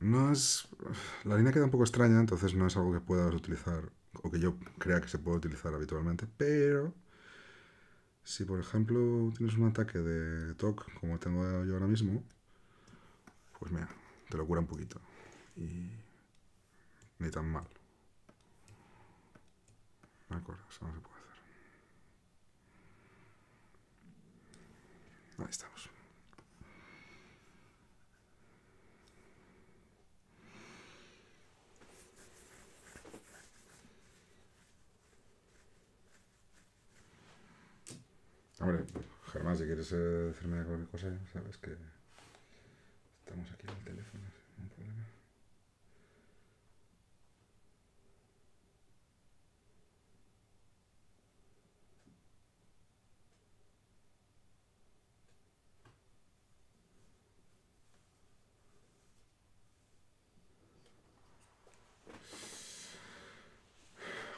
S1: No es... La línea queda un poco extraña, entonces no es algo que puedas utilizar o que yo crea que se pueda utilizar habitualmente, pero si por ejemplo tienes un ataque de TOC como tengo yo ahora mismo, pues mira, te lo cura un poquito y ni tan mal. De acuerdo, eso no se puede hacer. Ahí estamos. Hombre, Germán, si quieres eh, decirme cualquier cosa, sabes que estamos aquí en el teléfono, no problema.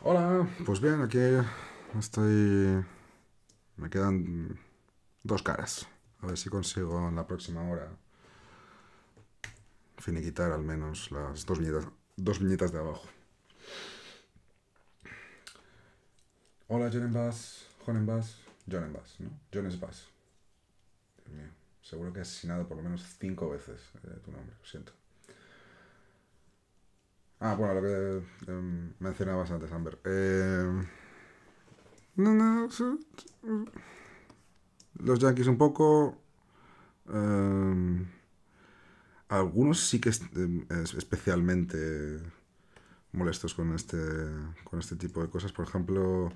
S1: Hola, pues bien, aquí estoy... Me quedan dos caras. A ver si consigo en la próxima hora finiquitar al menos las dos viñetas, dos de abajo. Hola, John Bass, John Bass, John Bass, ¿no? John Bass. seguro que he asesinado por lo menos cinco veces eh, tu nombre, lo siento. Ah, bueno, lo que em, mencionabas antes, Amber. Eh... Los Yankees un poco... Em, algunos sí que especialmente molestos con este, con este tipo de cosas. Por ejemplo,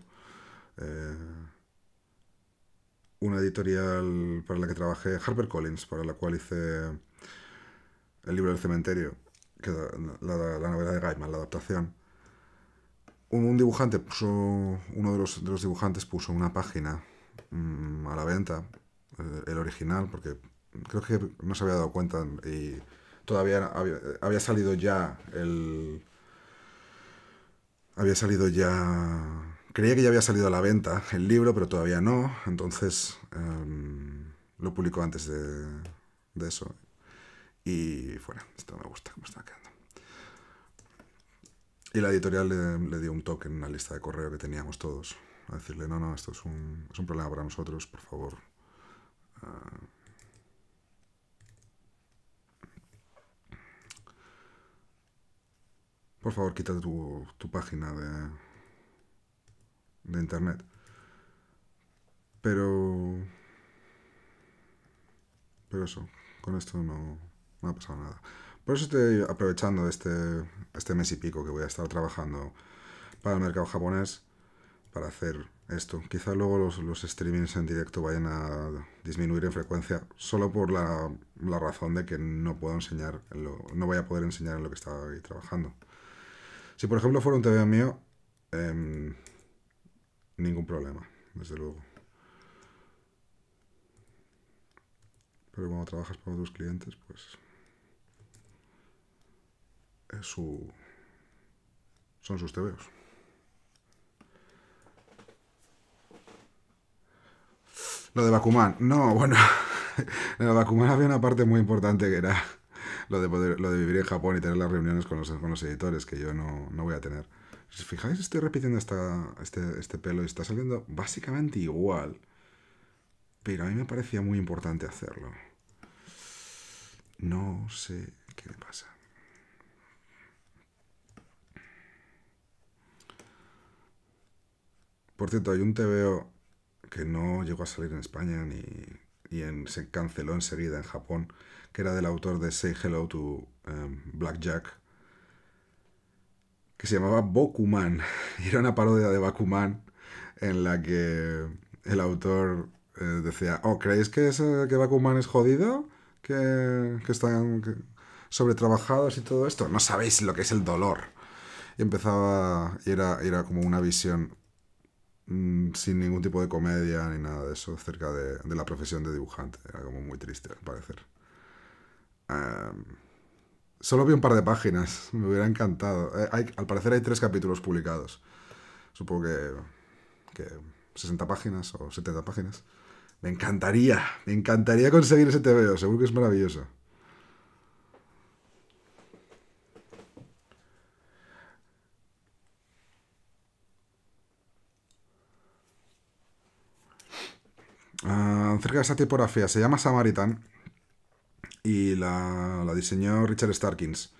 S1: eh, una editorial para la que trabajé, Harper Collins, para la cual hice el libro del cementerio que la, la, novela de Gaiman, la adaptación, un, dibujante puso, uno de los, dibujantes puso una página mm, a la venta, eh, el original, porque creo que no se había dado cuenta y todavía había, salido ya el... Había salido ya creía que ya había salido a la venta el libro, pero todavía no. Entonces em, lo publicó antes de, de, eso. Y fuera, esto me gusta como está quedando. Y la editorial le, dio un toque en una lista de correo que teníamos todos. A decirle, no, no, esto es un, es problema para nosotros, por favor. Ah. por favor, quita tu, tu página de, de internet. Pero... Pero eso, con esto no no ha pasado nada. Por eso estoy aprovechando este, este mes y pico que voy a estar trabajando para el mercado japonés para hacer esto. Quizá luego los, streamings en directo vayan a disminuir en frecuencia solo por la, razón de que no puedo enseñar, lo, no voy a poder enseñar en lo que estaba ahí trabajando. Si por ejemplo fuera un TV mío, em, ningún problema, desde luego. Pero cuando trabajas para otros clientes, pues su, son sus tebeos. Lo de Bakuman, no, bueno, en lo Bakuman había una parte muy importante que era lo de, poder, lo de vivir en Japón y tener las reuniones con los, con editores, que yo no, voy a tener. Si fijáis, estoy repitiendo este, este pelo y está saliendo básicamente igual. Pero a mí me parecía muy importante hacerlo. No sé qué le pasa. Por cierto, hay un TVO que no llegó a salir en España ni, y se canceló enseguida en Japón, que era del autor de Say Hello to Black em, Blackjack, que se llamaba Bokuman. Y era una parodia de Bakuman en la que el autor eh, decía, oh, ¿creéis que, es, que Bakuman es jodido? ¿Que, que están sobretrabajados y todo esto? No sabéis lo que es el dolor. Y empezaba, y era, era como una visión Mm, sin ningún tipo de comedia ni nada de eso acerca de, la profesión de dibujante. Era como muy triste, al parecer. Em, solo vi un par de páginas, me hubiera encantado. Eh, al parecer hay tres capítulos publicados. Supongo que, que 60 páginas o 70 páginas. Me encantaría, me encantaría conseguir ese TVO, seguro que es maravilloso. Ah, acerca de esa tipografía. Se llama Samaritan y la, la diseñó Richard Starkins.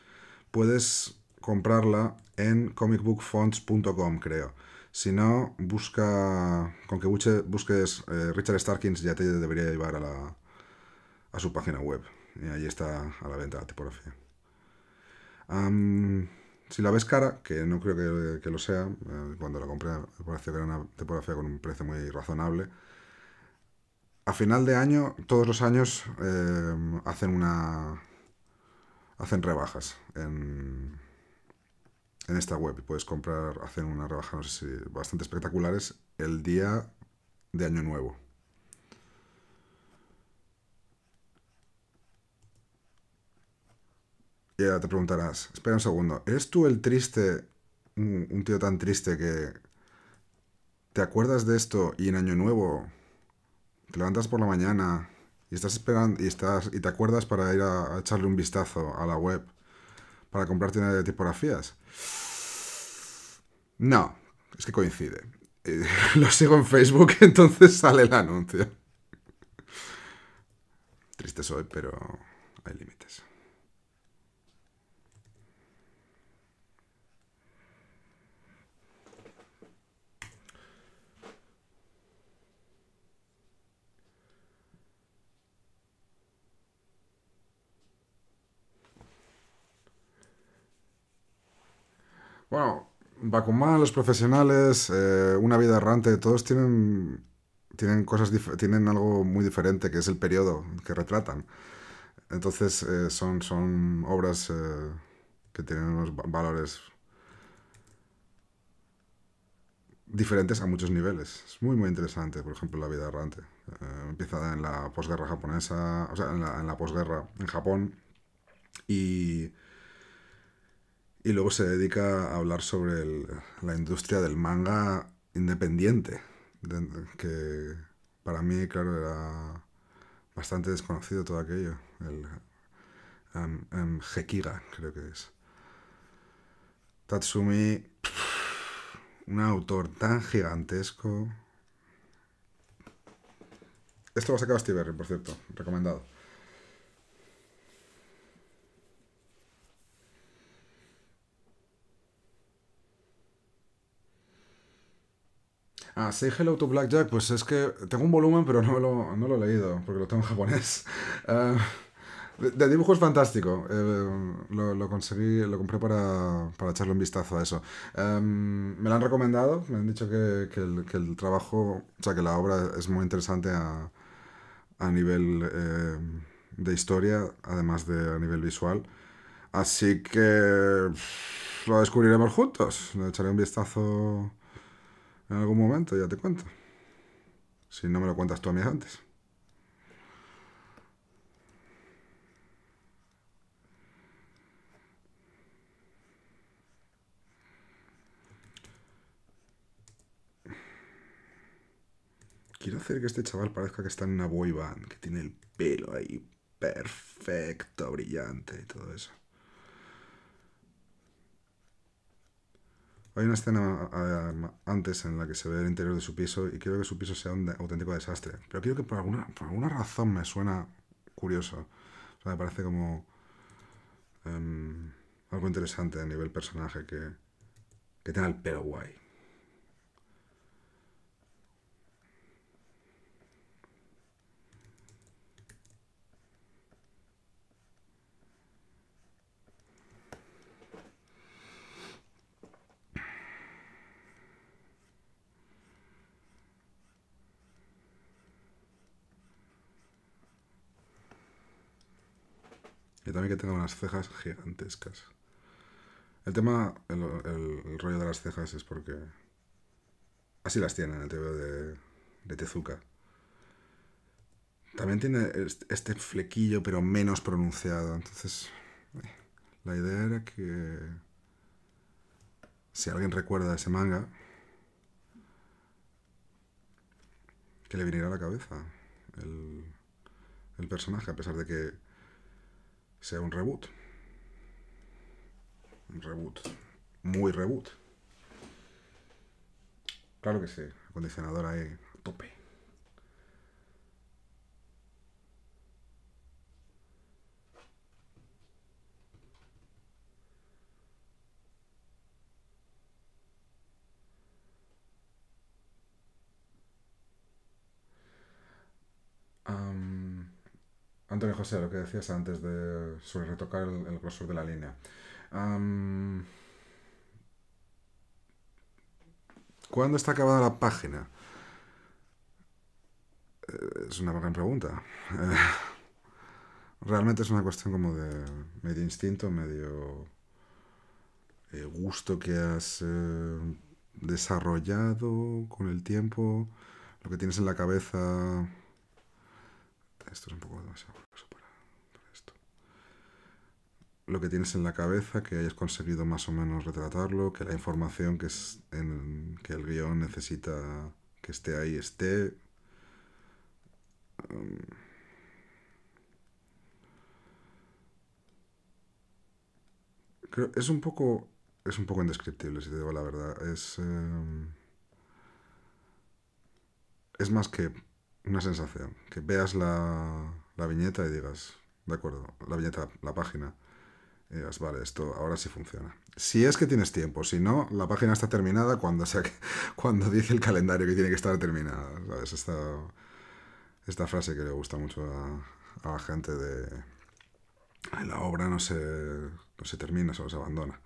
S1: Puedes comprarla en comicbookfonts.com, creo. Si no, busca. Con que busques eh, Richard Starkins ya te debería llevar a, la, a su página web. Y ahí está a la venta la tipografía. si la ves cara, que no creo que, lo sea, eh, cuando la compré pareció que era una tipografía con un precio muy razonable, a final de año, todos los años eh, hacen una. hacen rebajas en, en esta web. y Puedes comprar, hacen una rebaja, no sé si, bastante espectaculares el día de Año Nuevo. Y ahora te preguntarás, espera un segundo, ¿eres tú el triste, un tío tan triste que te acuerdas de esto y en Año Nuevo te levantas por la mañana y estás esperando y estás y te acuerdas para ir a, echarle un vistazo a la web para comprarte una de tipografías. No, es que coincide. Eh, lo sigo en Facebook, entonces sale el anuncio. Triste soy, pero hay límites. Bueno, Bakuman, los profesionales, eh, una vida errante, todos tienen, tienen, cosas tienen algo muy diferente, que es el periodo que retratan. Entonces eh, son, son obras eh, que tienen unos valores diferentes a muchos niveles. Es muy, muy interesante, por ejemplo, la vida errante. empieza en la posguerra japonesa, o sea, en la, en la posguerra en Japón y y luego se dedica a hablar sobre el, la industria del manga independiente, que para mí, claro, era bastante desconocido todo aquello. El um, em, Hekiga, em, creo que es. Tatsumi, un autor tan gigantesco. Esto lo ha sacado Steve Berry, por cierto, recomendado. Ah, Say Hello to Blackjack, pues es que tengo un volumen, pero no lo, no lo he leído, porque lo tengo en japonés. Eh, de, dibujo es fantástico. Eh, lo, lo, conseguí, lo compré para, para, echarle un vistazo a eso. Em, me lo han recomendado, me han dicho que, que, el, que, el, trabajo, o sea, que la obra es muy interesante a, a nivel eh, de historia, además de a nivel visual. Así que lo descubriremos juntos. Le echaré un vistazo en algún momento, ya te cuento. Si no me lo cuentas tú a mí antes. Quiero hacer que este chaval parezca que está en una boy que tiene el pelo ahí perfecto, brillante y todo eso. Hay una escena antes en la que se ve el interior de su piso y quiero que su piso sea un auténtico desastre. Pero creo que por alguna, por alguna razón me suena curioso. O sea, me parece como em, algo interesante a nivel personaje que, que tenga el pelo guay. y también que tenga unas cejas gigantescas. El tema, el, rollo de las cejas es porque así las tiene en el TV de, Tezuka. También tiene este flequillo, pero menos pronunciado. Entonces, eh, la idea era que si alguien recuerda ese manga, que le viniera a la cabeza el personaje, a pesar de que sea un reboot. Un reboot. Muy reboot. Claro que sí, acondicionador ahí, tope. Antonio José, lo que decías antes de, sobre retocar el, grosor de la línea. ¿Cuándo está acabada la página? Eh, es una gran pregunta. Eh, realmente es una cuestión como de medio instinto, medio eh, gusto que has desarrollado con el tiempo, lo que tienes en la cabeza esto es un poco demasiado para, esto. Lo que tienes en la cabeza, que hayas conseguido más o menos retratarlo, que la información que, es que el guión necesita que esté ahí esté. Um, es un poco es un poco indescriptible, si te digo la verdad. Es, em, es más que una sensación. Que veas la, viñeta y digas, de acuerdo, la viñeta, la página. Y digas, vale, esto ahora sí funciona. Si es que tienes tiempo, si no, la página está terminada cuando, cuando dice el calendario que tiene que estar terminada. ¿sabes? Esta, esta frase que le gusta mucho a, a la gente de... La obra no se, no se termina, solo se abandona.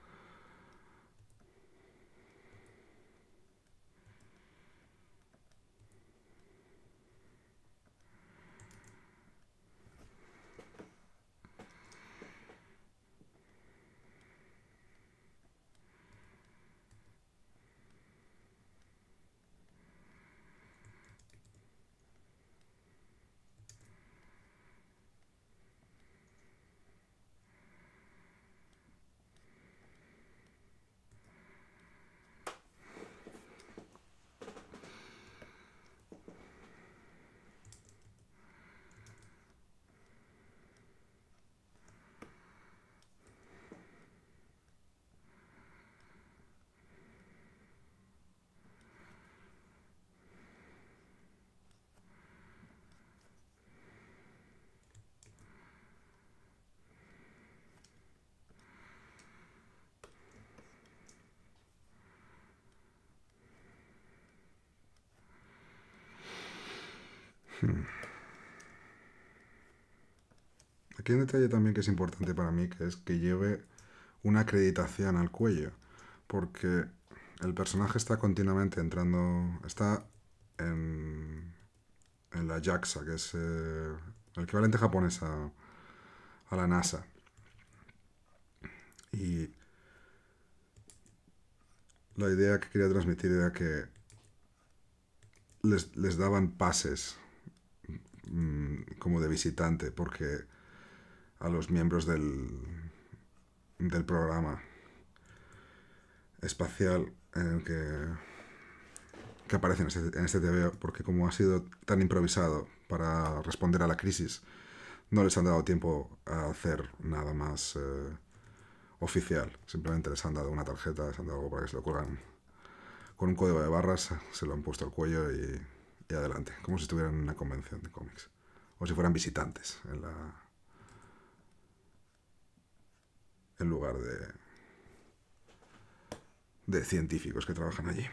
S1: Aquí hay un detalle también que es importante para mí, que es que lleve una acreditación al cuello, porque el personaje está continuamente entrando, está en, la JAXA, que es eh, el equivalente japonés a, la NASA. Y la idea que quería transmitir era que les, daban pases mm, como de visitante, porque a los miembros del, del programa espacial en el que, que aparece en este, TV este porque como ha sido tan improvisado para responder a la crisis, no les han dado tiempo a hacer nada más eh, oficial. Simplemente les han dado una tarjeta, les han dado algo para que se lo cuelgan con un código de barras, se lo han puesto al cuello y, y adelante, como si estuvieran en una convención de cómics, o si fueran visitantes en la, en lugar de, de científicos que trabajan allí.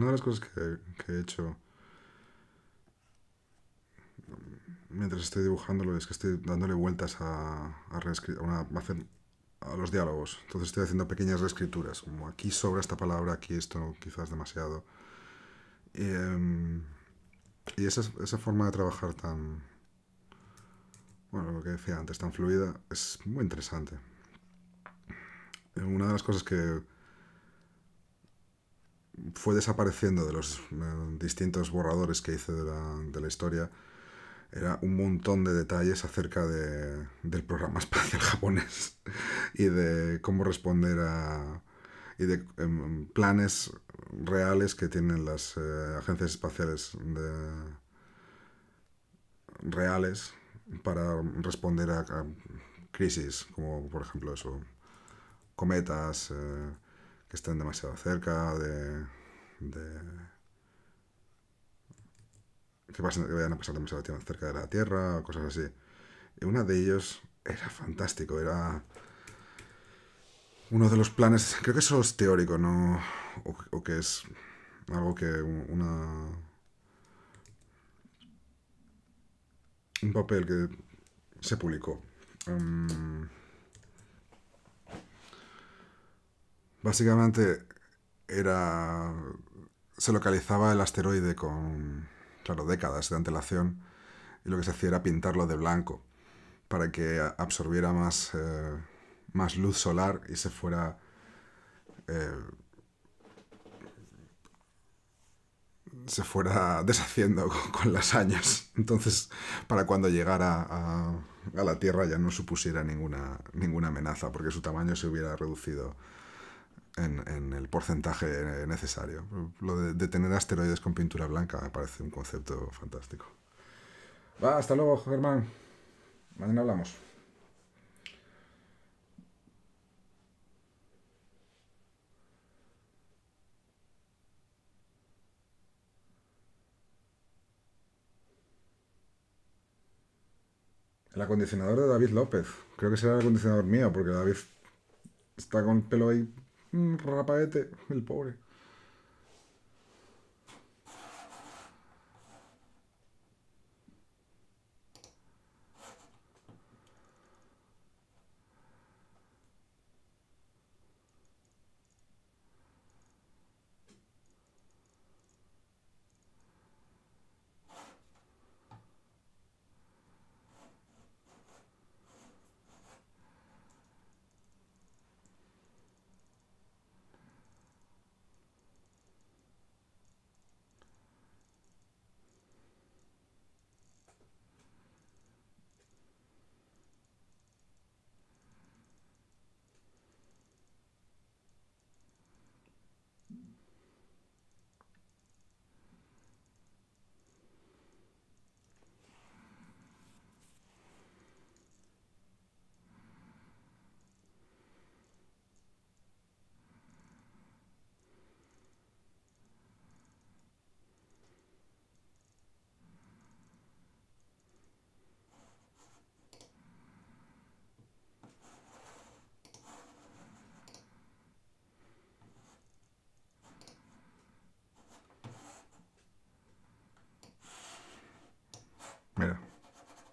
S1: Una de las cosas que, he hecho mientras estoy dibujándolo es que estoy dándole vueltas a, a, a, los diálogos. Entonces estoy haciendo pequeñas reescrituras, como aquí sobra esta palabra, aquí esto quizás demasiado. Em, y, esa, esa, forma de trabajar tan... Bueno, lo que decía antes, tan fluida, es muy interesante. Una de las cosas que fue desapareciendo de los eh, distintos borradores que hice de la, historia era un montón de detalles acerca de, del programa espacial japonés y de cómo responder a y de em, planes reales que tienen las eh, agencias espaciales de, reales para responder a, crisis como por ejemplo eso cometas eh, que estén demasiado cerca, de, de que, vayan a pasar demasiado cerca de la Tierra, o cosas así. Y una de ellos era fantástico, era uno de los planes, creo que eso es teórico, ¿no? O, que es algo que una... Un papel que se publicó. Mm. Básicamente era se localizaba el asteroide con, claro, décadas de antelación y lo que se hacía era pintarlo de blanco para que absorbiera más, eh, luz solar y se fuera eh, se fuera deshaciendo con, las años. Entonces, para cuando llegara a, a, la Tierra ya no supusiera ninguna amenaza, porque su tamaño se hubiera reducido en, el porcentaje necesario. Lo de, tener asteroides con pintura blanca me parece un concepto fantástico. Va, hasta luego, Germán. Mañana hablamos. El acondicionador de David López. Creo que será el acondicionador mío, porque David está con pelo ahí Rapaete, el pobre.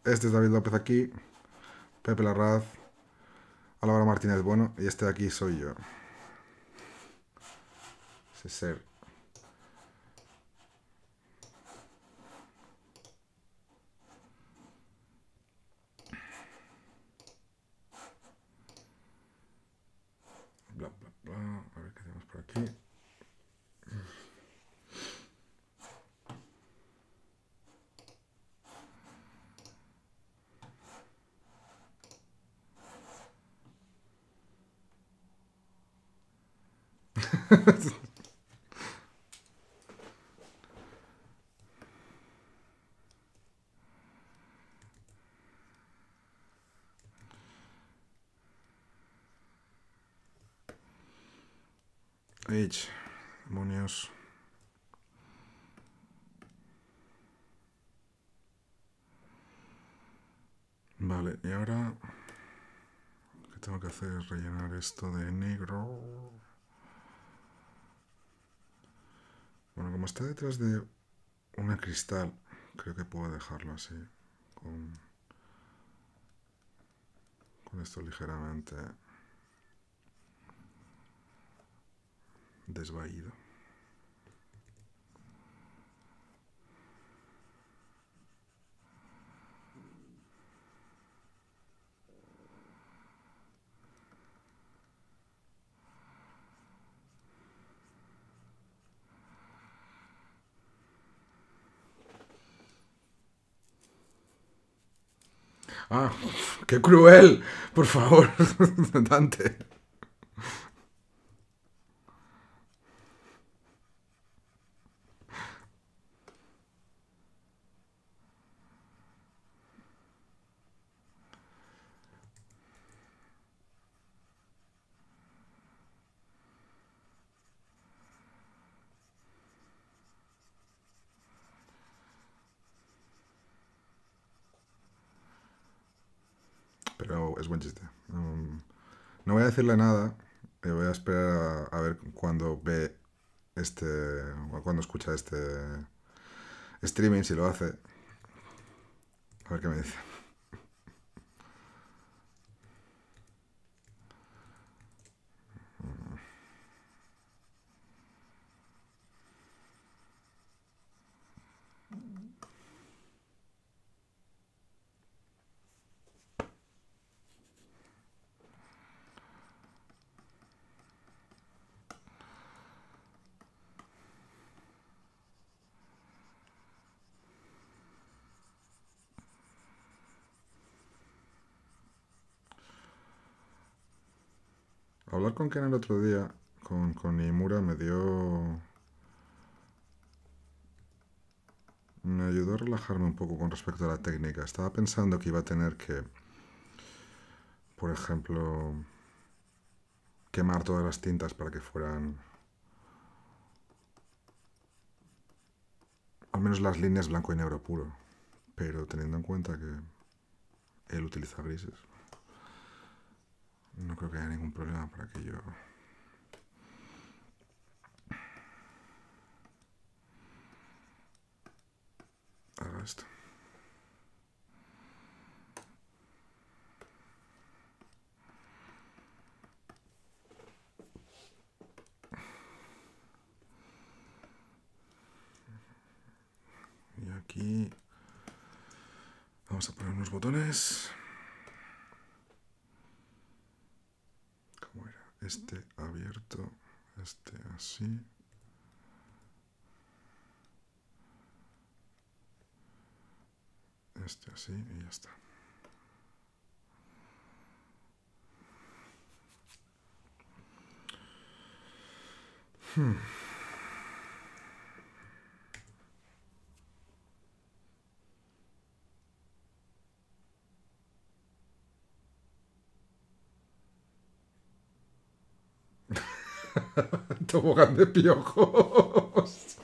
S1: Este es David López aquí, Pepe Larraz, Álvaro Martínez Bueno y este de aquí soy yo. Ese ser esto de negro. Bueno, como está detrás de una cristal, creo que puedo dejarlo así, con, esto ligeramente desvaído. Ah, qué cruel, por favor, Dante. decirle nada. Y eh, voy a esperar a, a ver cuando ve este. cuando escucha este streaming, si lo hace. A ver qué me dice. en el otro día con, con Imura, me dio... Me ayudó a relajarme un poco con respecto a la técnica. Estaba pensando que iba a tener que, por ejemplo, quemar todas las tintas para que fueran... Al menos las líneas blanco y negro puro. Pero teniendo en cuenta que él utiliza grises. No creo que haya ningún problema para que yo... Haga esto. Y aquí vamos a poner unos botones. este abierto, este así. Este así y ya está. Hmm. Tobogán de piojos.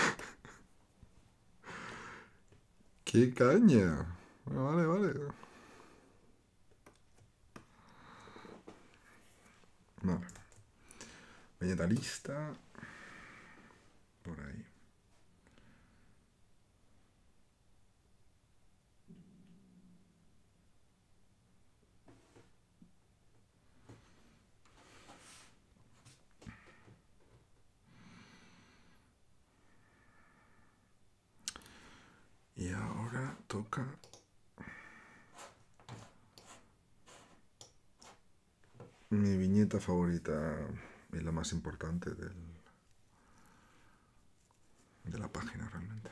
S1: ¡Qué caña! Vale, vale. Vale. Viñeta lista. Por ahí. toca, Mi viñeta favorita y la más importante de la página realmente.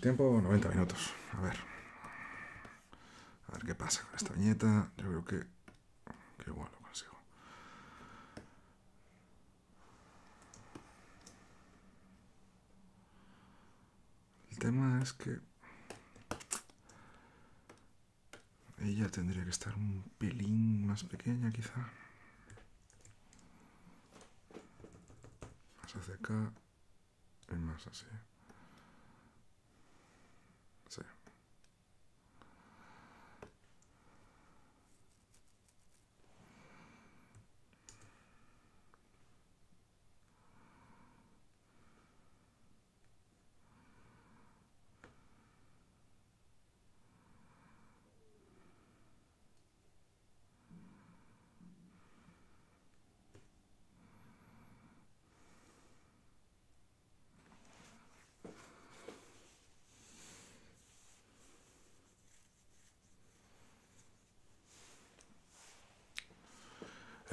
S1: tiempo? 90 minutos. A ver. A ver qué pasa con esta viñeta. Yo creo que, que igual lo consigo. El tema es que ella tendría que estar un pelín más pequeña quizá. Más hacia acá y más así.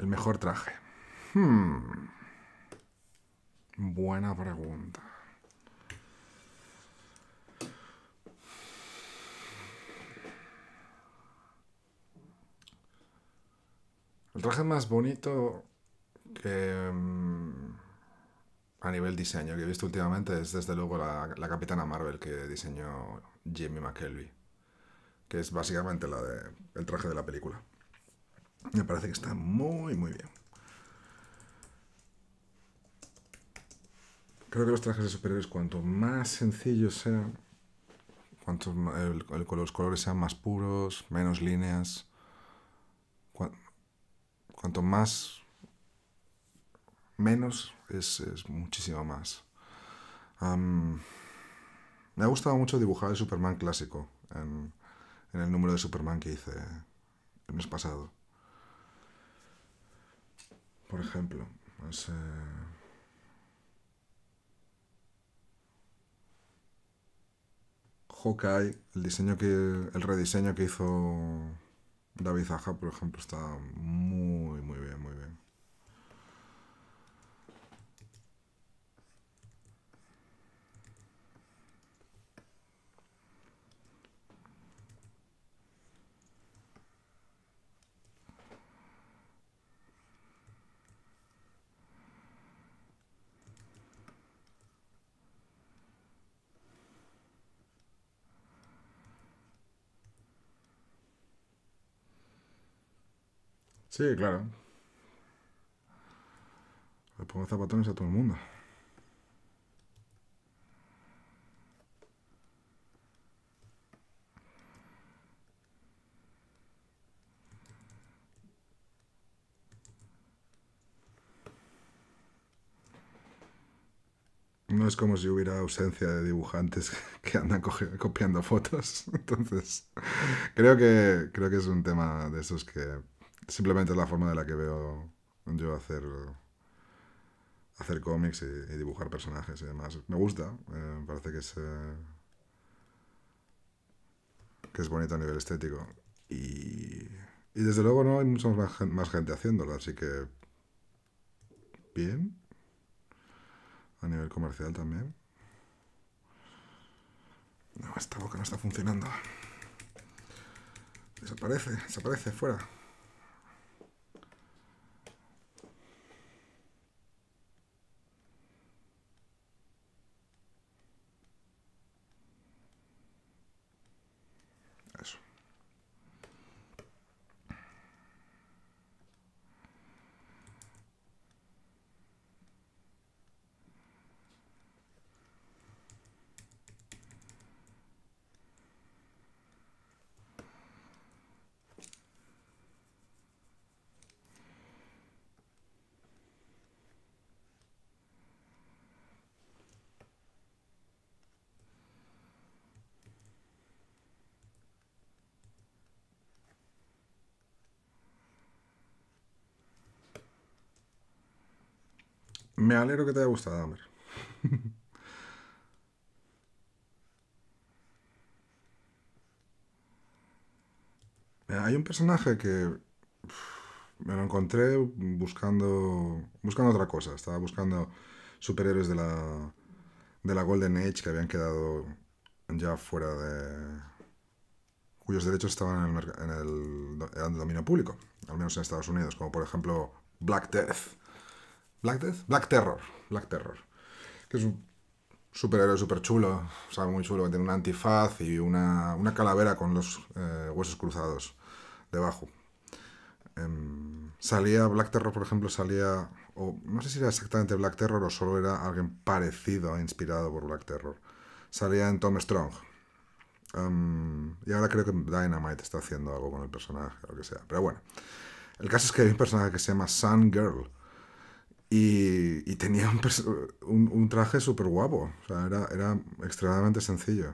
S1: El mejor traje. Hmm. Buena pregunta. El traje más bonito que mm, a nivel diseño que he visto últimamente es desde luego la, Capitana Marvel que diseñó Jimmy McKelvey, que es básicamente la de, el traje de la película. Me parece que está muy, muy bien. Creo que los trajes de superiores, cuanto más sencillos sean, cuanto el, los colores sean más puros, menos líneas, cuanto más menos es, muchísimo más. me ha gustado mucho dibujar el Superman clásico en el número de Superman que hice el mes pasado por ejemplo, es, el diseño que el rediseño que hizo David Zaha, por ejemplo, está muy muy bien, muy bien. Sí, claro. Le pongo zapatones a todo el mundo. No es como si hubiera ausencia de dibujantes que andan copiando fotos. Entonces, creo que, creo que es un tema de esos que simplemente es la forma de la que veo yo hacer, hacer cómics y, dibujar personajes y demás. Me gusta, eh, me parece que es, eh, que es bonito a nivel estético. Y, y desde luego no hay mucha más, más gente haciéndolo, así que bien. A nivel comercial también. No, esta boca no está funcionando. Desaparece, desaparece, fuera. Me alegro que te haya gustado, Amber. Hay un personaje que me lo encontré buscando buscando otra cosa. Estaba buscando superhéroes de la, de la Golden Age que habían quedado ya fuera de... cuyos derechos estaban en el, en el dominio público, al menos en Estados Unidos, como por ejemplo Black Death Black Death? Black Terror. Black Terror. Que es un superhéroe súper chulo, o muy chulo, que tiene un antifaz y una, una calavera con los eh, huesos cruzados debajo. Em, salía Black Terror, por ejemplo, salía, o no sé si era exactamente Black Terror o solo era alguien parecido, inspirado por Black Terror. Salía en Tom Strong. Em, y ahora creo que Dynamite está haciendo algo con el personaje, o lo que sea. Pero bueno, el caso es que hay un personaje que se llama Sun Girl y, tenía un, traje súper guapo. O sea, era, extremadamente sencillo.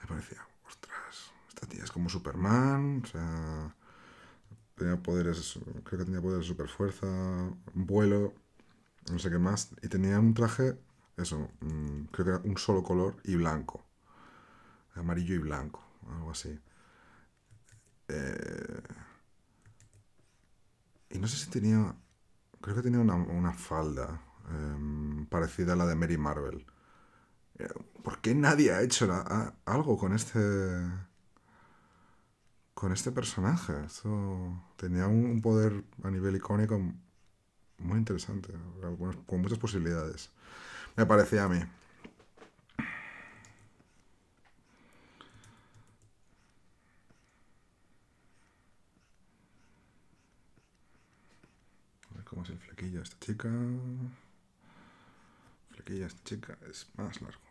S1: Me parecía, ostras, esta tía es como Superman. O sea, tenía poderes, creo que tenía poderes de super fuerza, vuelo, no sé qué más. Y tenía un traje, eso, mm, creo que era un solo color y blanco. Amarillo y blanco, algo así. Eh, y no sé si tenía Creo que tenía una, falda em, parecida a la de Mary Marvel. Eh, ¿Por qué nadie ha hecho algo con este. con este personaje? Esto tenía un poder a nivel icónico muy interesante, con muchas posibilidades. Me parecía a mí. el flequillo de esta chica? Flequillo de esta chica es más largo.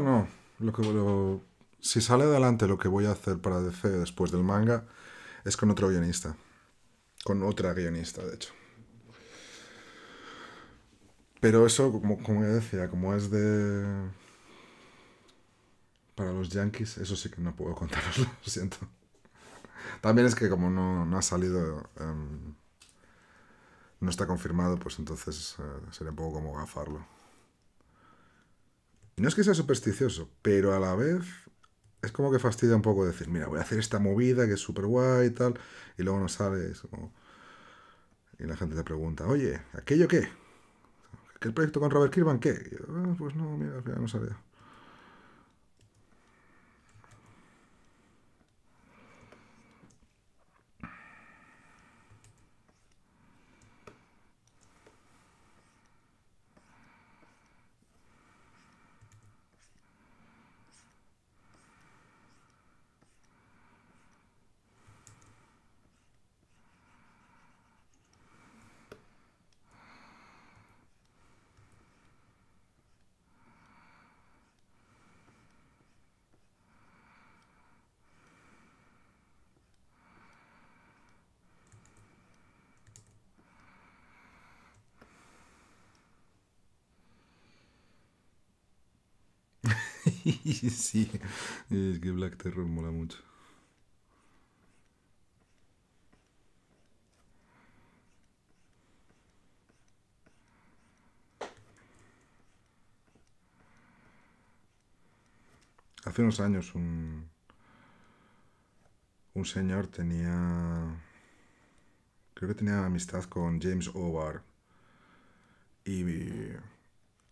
S1: no. Lo que, si sale adelante lo que voy a hacer para DC después del manga es con otro guionista. Con otra guionista, de hecho. Pero eso, como, como decía, como es de... Para los yankees, eso sí que no puedo contaroslo, lo siento. También es que como no, ha salido... Em, no está confirmado, pues entonces eh, sería un poco como gafarlo. No es que sea supersticioso, pero a la vez es como que fastidia un poco decir, mira, voy a hacer esta movida que es súper guay y tal, y luego no sale. Y la gente te pregunta, oye, ¿aquello qué? ¿Aquel proyecto con Robert Kirkman qué? Ah, pues no, mira, no salió. sí, es que Black Terror mola mucho. Hace unos años un, un señor tenía, creo que tenía amistad con James Ovar y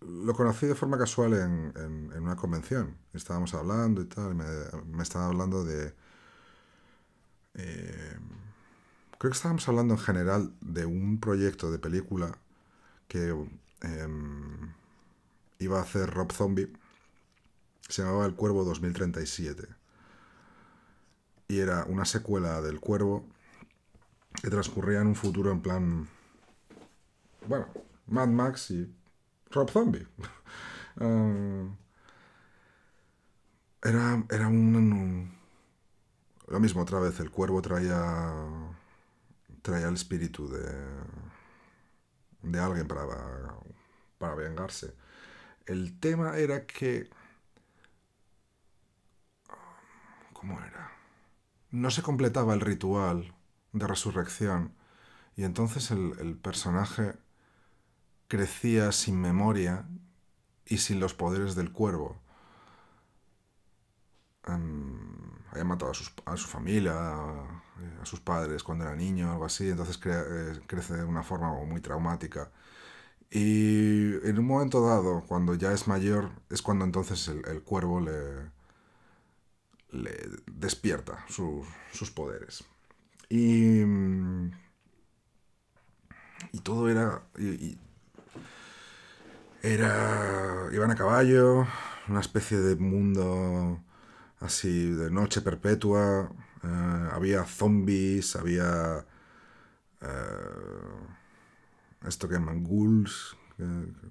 S1: lo conocí de forma casual en, en, una convención. Estábamos hablando y tal, me, me estaba hablando de... Eh, creo que estábamos hablando en general de un proyecto de película que em, iba a hacer Rob Zombie. Se llamaba El Cuervo 2037. Y era una secuela del Cuervo que transcurría en un futuro en plan... Bueno, Mad Max y Rob Zombie. Um, era, era un, Lo mismo otra vez, el cuervo traía, traía el espíritu de, de alguien para, para vengarse. El tema era que... ¿Cómo era? No se completaba el ritual de resurrección y entonces el, el personaje crecía sin memoria y sin los poderes del cuervo. Em, había matado a, su familia, a sus padres cuando era niño, algo así, entonces eh, crece de una forma muy traumática. Y en un momento dado, cuando ya es mayor, es cuando entonces el, cuervo le, despierta sus poderes. Y, mm, todo era... Era. iban a caballo, una especie de mundo así de noche perpetua. Eh, había zombies, había. Eh, esto que llaman ghouls,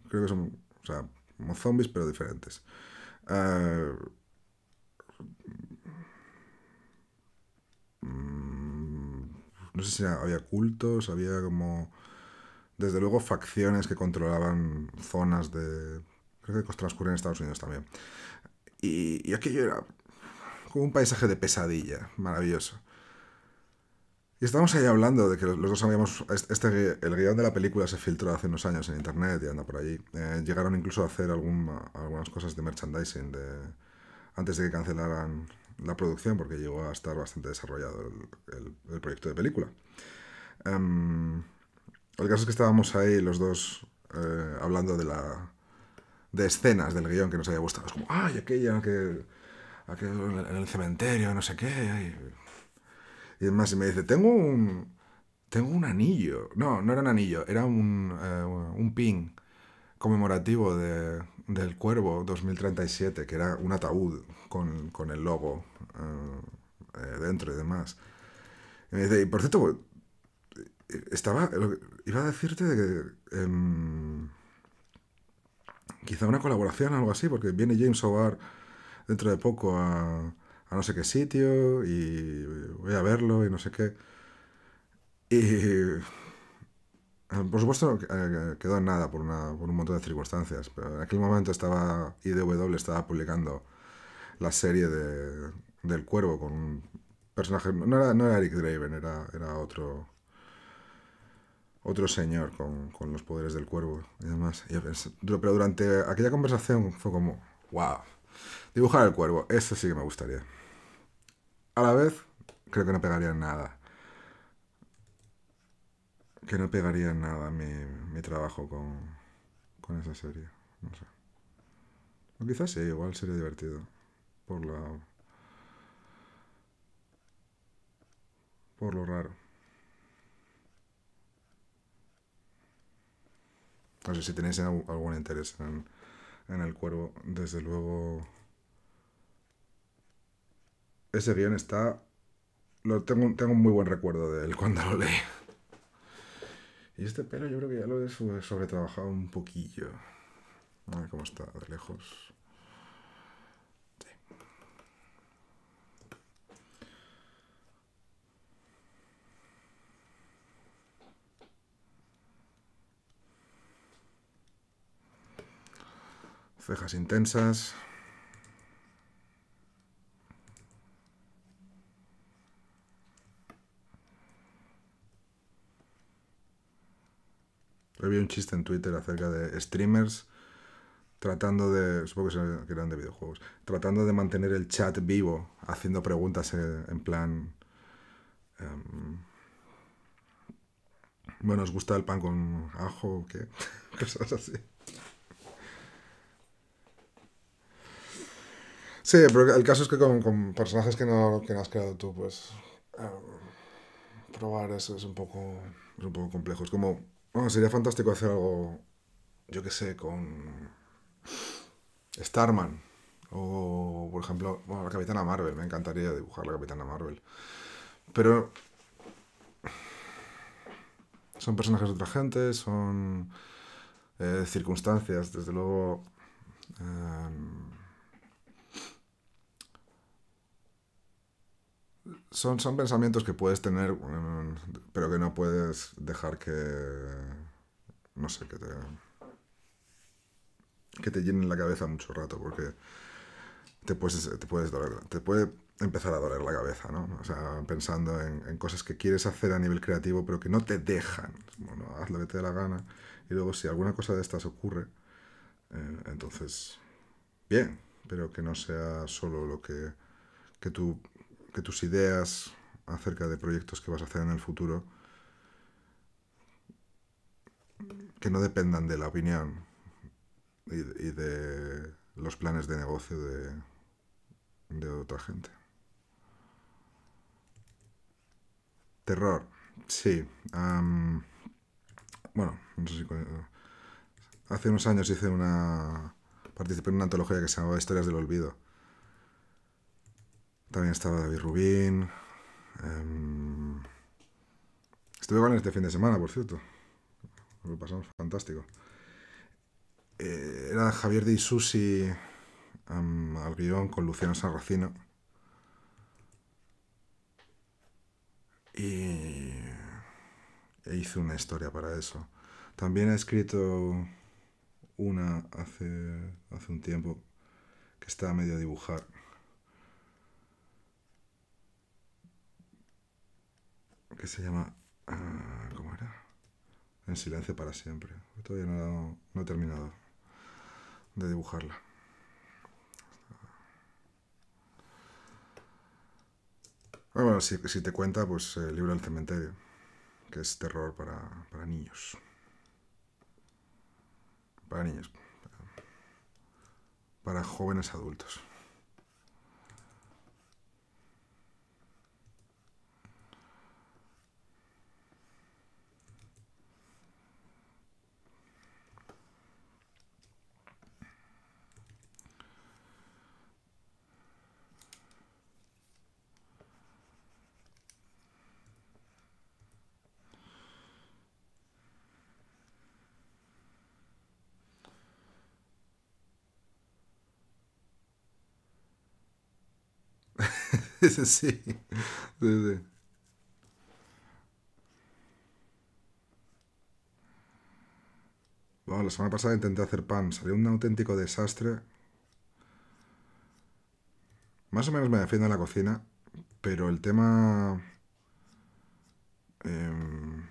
S1: creo que son. o sea, como zombies, pero diferentes. Eh, mm, no sé si había cultos, había como desde luego facciones que controlaban zonas de... Creo que transcurren en Estados Unidos también. Y, aquello era como un paisaje de pesadilla, maravilloso. Y estábamos ahí hablando de que los dos sabíamos... Este, el guión de la película se filtró hace unos años en internet y anda por ahí. Eh, llegaron incluso a hacer algún, algunas cosas de merchandising de, antes de que cancelaran la producción porque llegó a estar bastante desarrollado el, proyecto de película. Em, el caso es que estábamos ahí los dos eh, hablando de la de escenas del guión que nos había gustado. Es como, ay, aquella en el cementerio, no sé qué. Y además, y me dice, tengo un, tengo un anillo. No, no era un anillo, era un, eh, pin conmemorativo del Cuervo 2037, que era un ataúd con, el logo eh, dentro y demás. Y me dice, y por cierto, estaba. Iba a decirte que. Em, quizá una colaboración algo así, porque viene James Howard dentro de poco a, no sé qué sitio y voy a verlo y no sé qué. Y. Por supuesto, eh, quedó en nada por, una, un montón de circunstancias, pero en aquel momento estaba. IDW estaba publicando la serie de, del cuervo con un personaje. No era, no Eric Draven, era otro otro señor con, con, los poderes del cuervo y demás. Y pero durante aquella conversación fue como, wow, dibujar el cuervo, eso sí que me gustaría. A la vez, creo que no pegaría nada. Que no pegaría nada mi, mi trabajo con, con esa serie. No sé. quizás sí, igual sería divertido. Por la. Por lo raro. No sé si tenéis algún interés en, el cuervo. Desde luego. Ese guión está. Lo tengo, tengo un muy buen recuerdo de él cuando lo leí. Y este pelo yo creo que ya lo he sobretrabajado un poquillo. A ver cómo está de lejos. Cejas intensas. Había un chiste en Twitter acerca de streamers tratando de, supongo que eran de videojuegos, tratando de mantener el chat vivo, haciendo preguntas en plan... Em, bueno, ¿os gusta el pan con ajo o qué? Cosas así. Sí, pero el caso es que con, personajes que no, has creado tú, pues. Eh, probar eso es un poco. un poco complejo. Es como. sería fantástico hacer algo. Yo qué sé, con. Starman. O, por ejemplo, bueno, la Capitana Marvel. Me encantaría dibujar la Capitana Marvel. Pero. Son personajes de otra gente, son. Eh, circunstancias, desde luego. Eh, son, pensamientos que puedes tener, mm, pero que no puedes dejar que. No sé, que te. que te llenen la cabeza mucho rato, porque te puedes, te puedes doler, te puede empezar a doler la cabeza, ¿no? O sea, pensando en, cosas que quieres hacer a nivel creativo, pero que no te dejan. Bueno, haz lo que te dé la gana. Y luego, si alguna cosa de estas ocurre, eh, entonces. bien, pero que no sea solo lo que, que tú que tus ideas acerca de proyectos que vas a hacer en el futuro que no dependan de la opinión y, de los planes de negocio de, otra gente. Terror, sí. bueno, no sé si... Hace unos años hice una... Participé en una antología que se llamaba Historias del Olvido también estaba David Rubin em, estuve con él este fin de semana, por cierto. Lo pasamos fantástico. Eh, era Javier de Isusi em, al guión con Luciano Sarracino. Y e hice una historia para eso. También he escrito una hace, hace un tiempo que está a medio dibujar. que se llama... Ah, ¿Cómo era? En silencio para siempre. Todavía no, he terminado de dibujarla. Ah, bueno, si, te cuenta, pues el libro del cementerio, que es terror para, niños. Para niños. para jóvenes adultos. sí, sí, sí. Bueno, la semana pasada intenté hacer pan, salió un auténtico desastre. Más o menos me defiendo en la cocina, pero el tema... Em,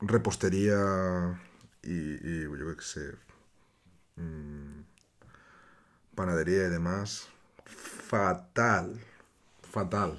S1: repostería y, yo qué sé... Mm, panadería y demás. Fatal fatal.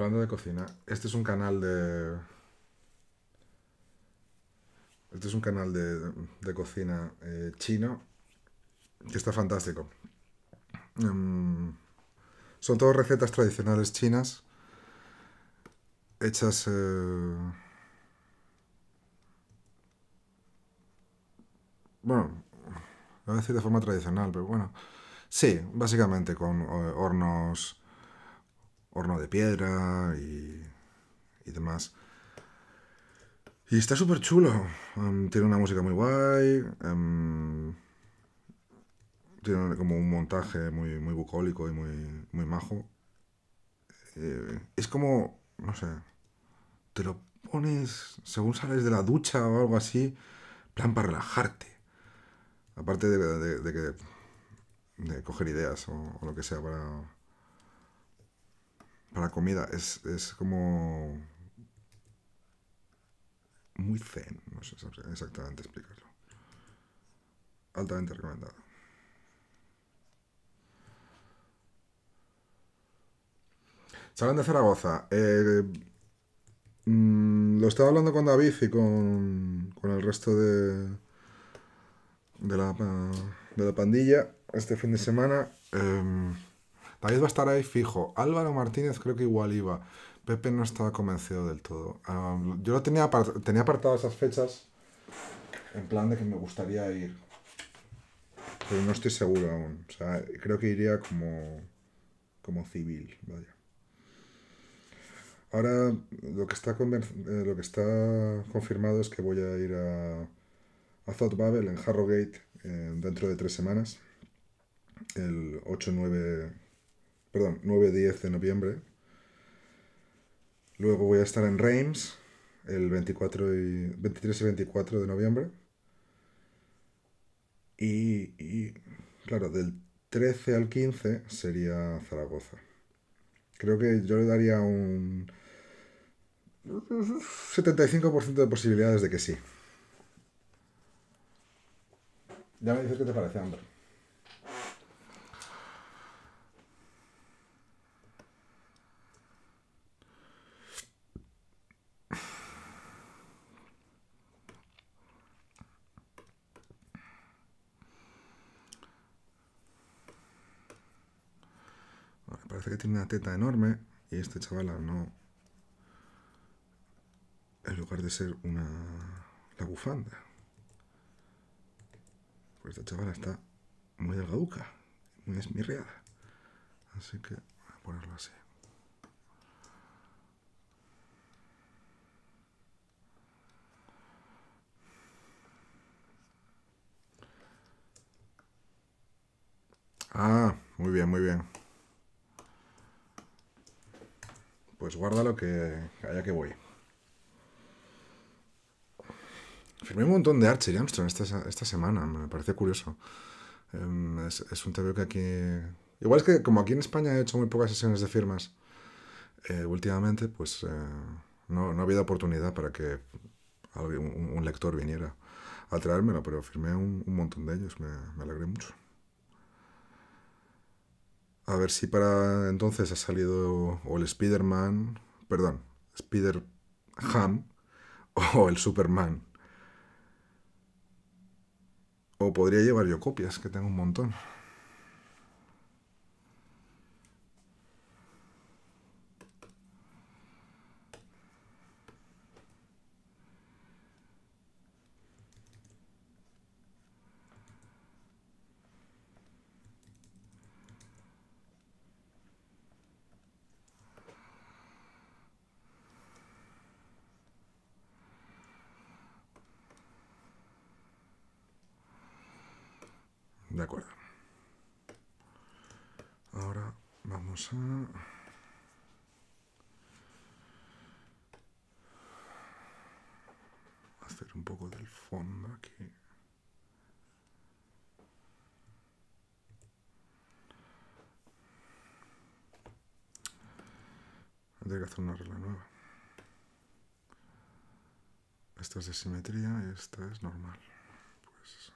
S1: Hablando de cocina, este es un canal de. Este es un canal de, cocina eh, chino que está fantástico. Mm, son todas recetas tradicionales chinas hechas. Eh, bueno, voy a decir de forma tradicional, pero bueno. Sí, básicamente con eh, hornos horno de piedra y, y demás. Y está súper chulo. Em, tiene una música muy guay. Em, tiene como un montaje muy, muy bucólico y muy, muy majo. Eh, es como, no sé, te lo pones según sales de la ducha o algo así, plan para relajarte. Aparte de, de, coger ideas o lo que sea para, para comida. Es, es como muy zen, no sé exactamente explicarlo. Altamente recomendado. Salón de Zaragoza. Eh, mm, lo estaba hablando con David y con, el resto de, de, la, de la pandilla este fin de semana. Eh, vez va a estar ahí fijo. Álvaro Martínez creo que igual iba. Pepe no estaba convencido del todo. yo lo tenía, tenía apartado esas fechas en plan de que me gustaría ir. Pero no estoy seguro aún. O sea, creo que iría como, como civil, vaya. Ahora lo que está eh, lo que está confirmado es que voy a ir a, a Thought Babel en Harrogate eh, dentro de tres semanas. El 8, 9 perdón, 9-10 de noviembre. Luego voy a estar en Reims el 24 y, 23 y 24 de noviembre. Y, claro, del 13 al 15 sería Zaragoza. Creo que yo le daría un 75% de posibilidades de que sí. Ya me dices qué te parece, Amber. parece que tiene una teta enorme y este chaval no... En lugar de ser una... la bufanda. Pues esta chavala está muy delgaduca, muy esmirriada. Así que voy a ponerlo así. Ah, muy bien, muy bien. pues lo que haya que voy. Firmé un montón de Archie Armstrong esta, esta semana, me parece curioso. Em, es, un tema que aquí... Igual es que como aquí en España he hecho muy pocas sesiones de firmas eh, últimamente, pues eh, no, no, ha oportunidad para que un, lector viniera a traérmelo, pero firmé un, montón de ellos, me alegré mucho. A ver si para entonces ha salido o el Spider-Man, perdón, Spider-Ham o el Superman. O podría llevar yo copias, que tengo un montón. De acuerdo. Ahora vamos a... Hacer un poco del fondo aquí. Tengo que hacer una regla nueva. Esta es de simetría y esta es normal. Pues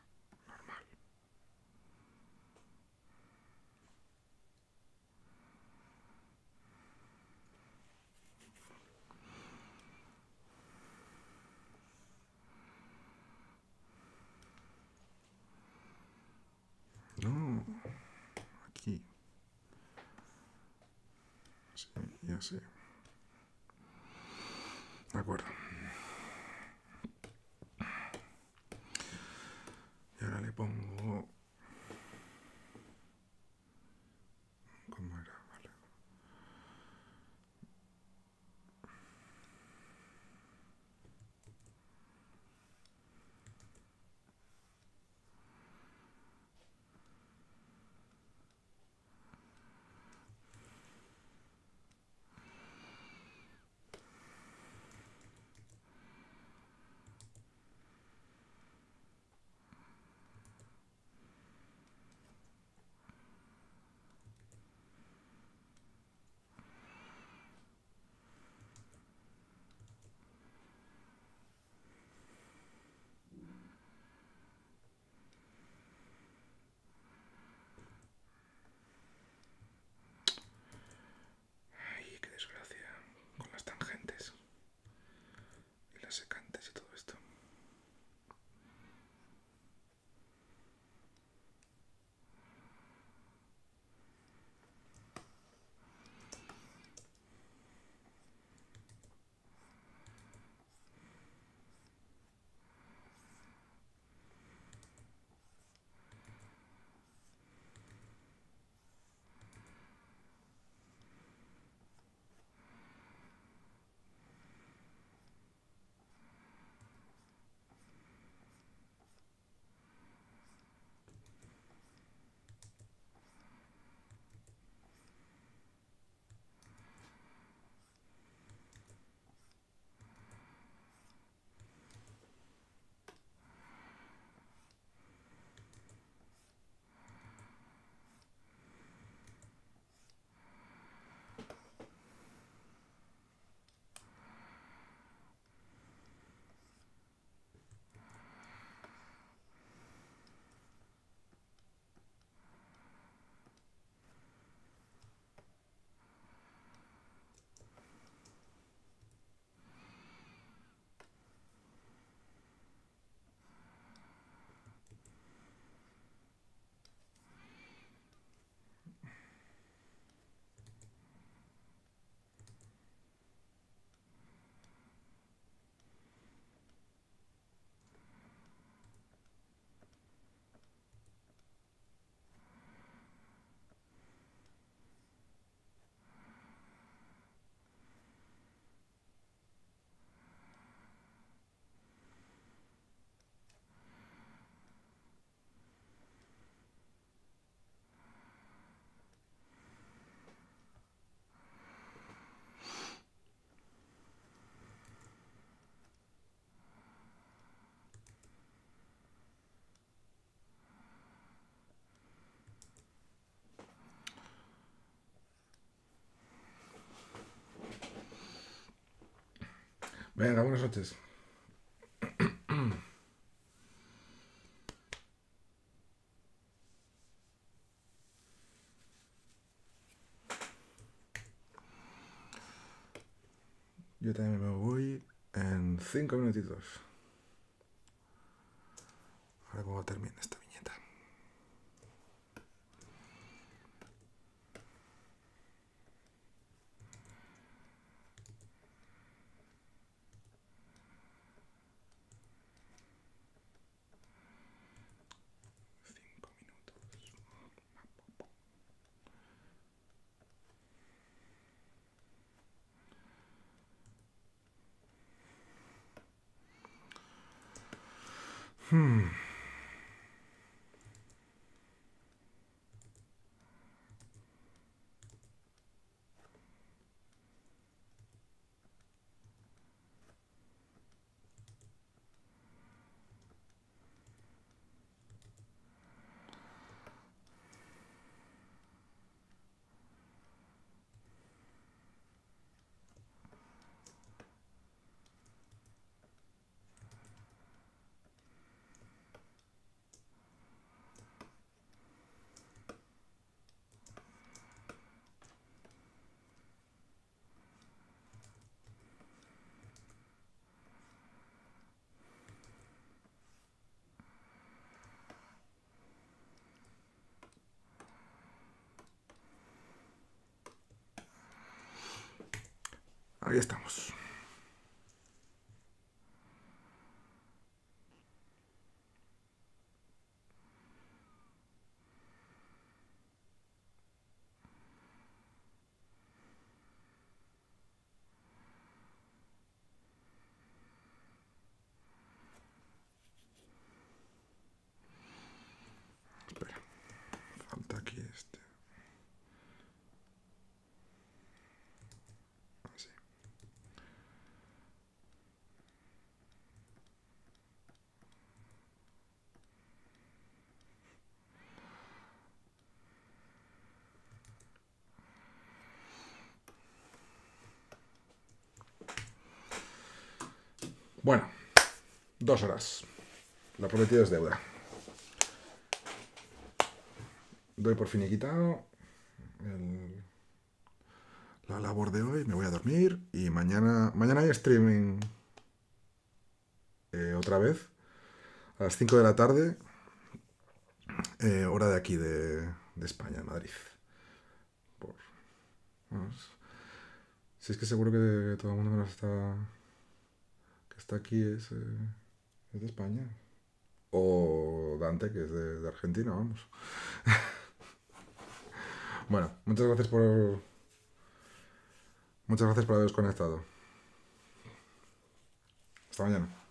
S1: Venga, buenas noches. Yo también me voy en cinco minutitos. Hmm. Ahí estamos. Bueno, dos horas. La prometida es deuda. Doy por fin y quitado la labor de hoy. Me voy a dormir y mañana, mañana hay streaming eh, otra vez a las 5 de la tarde, eh, hora de aquí de, España, Madrid. si es que seguro que todo el mundo me lo está está aquí eh, es, de España. O Dante, que es de, de Argentina, vamos. bueno, muchas gracias por... Muchas gracias por haberos conectado. Hasta mañana.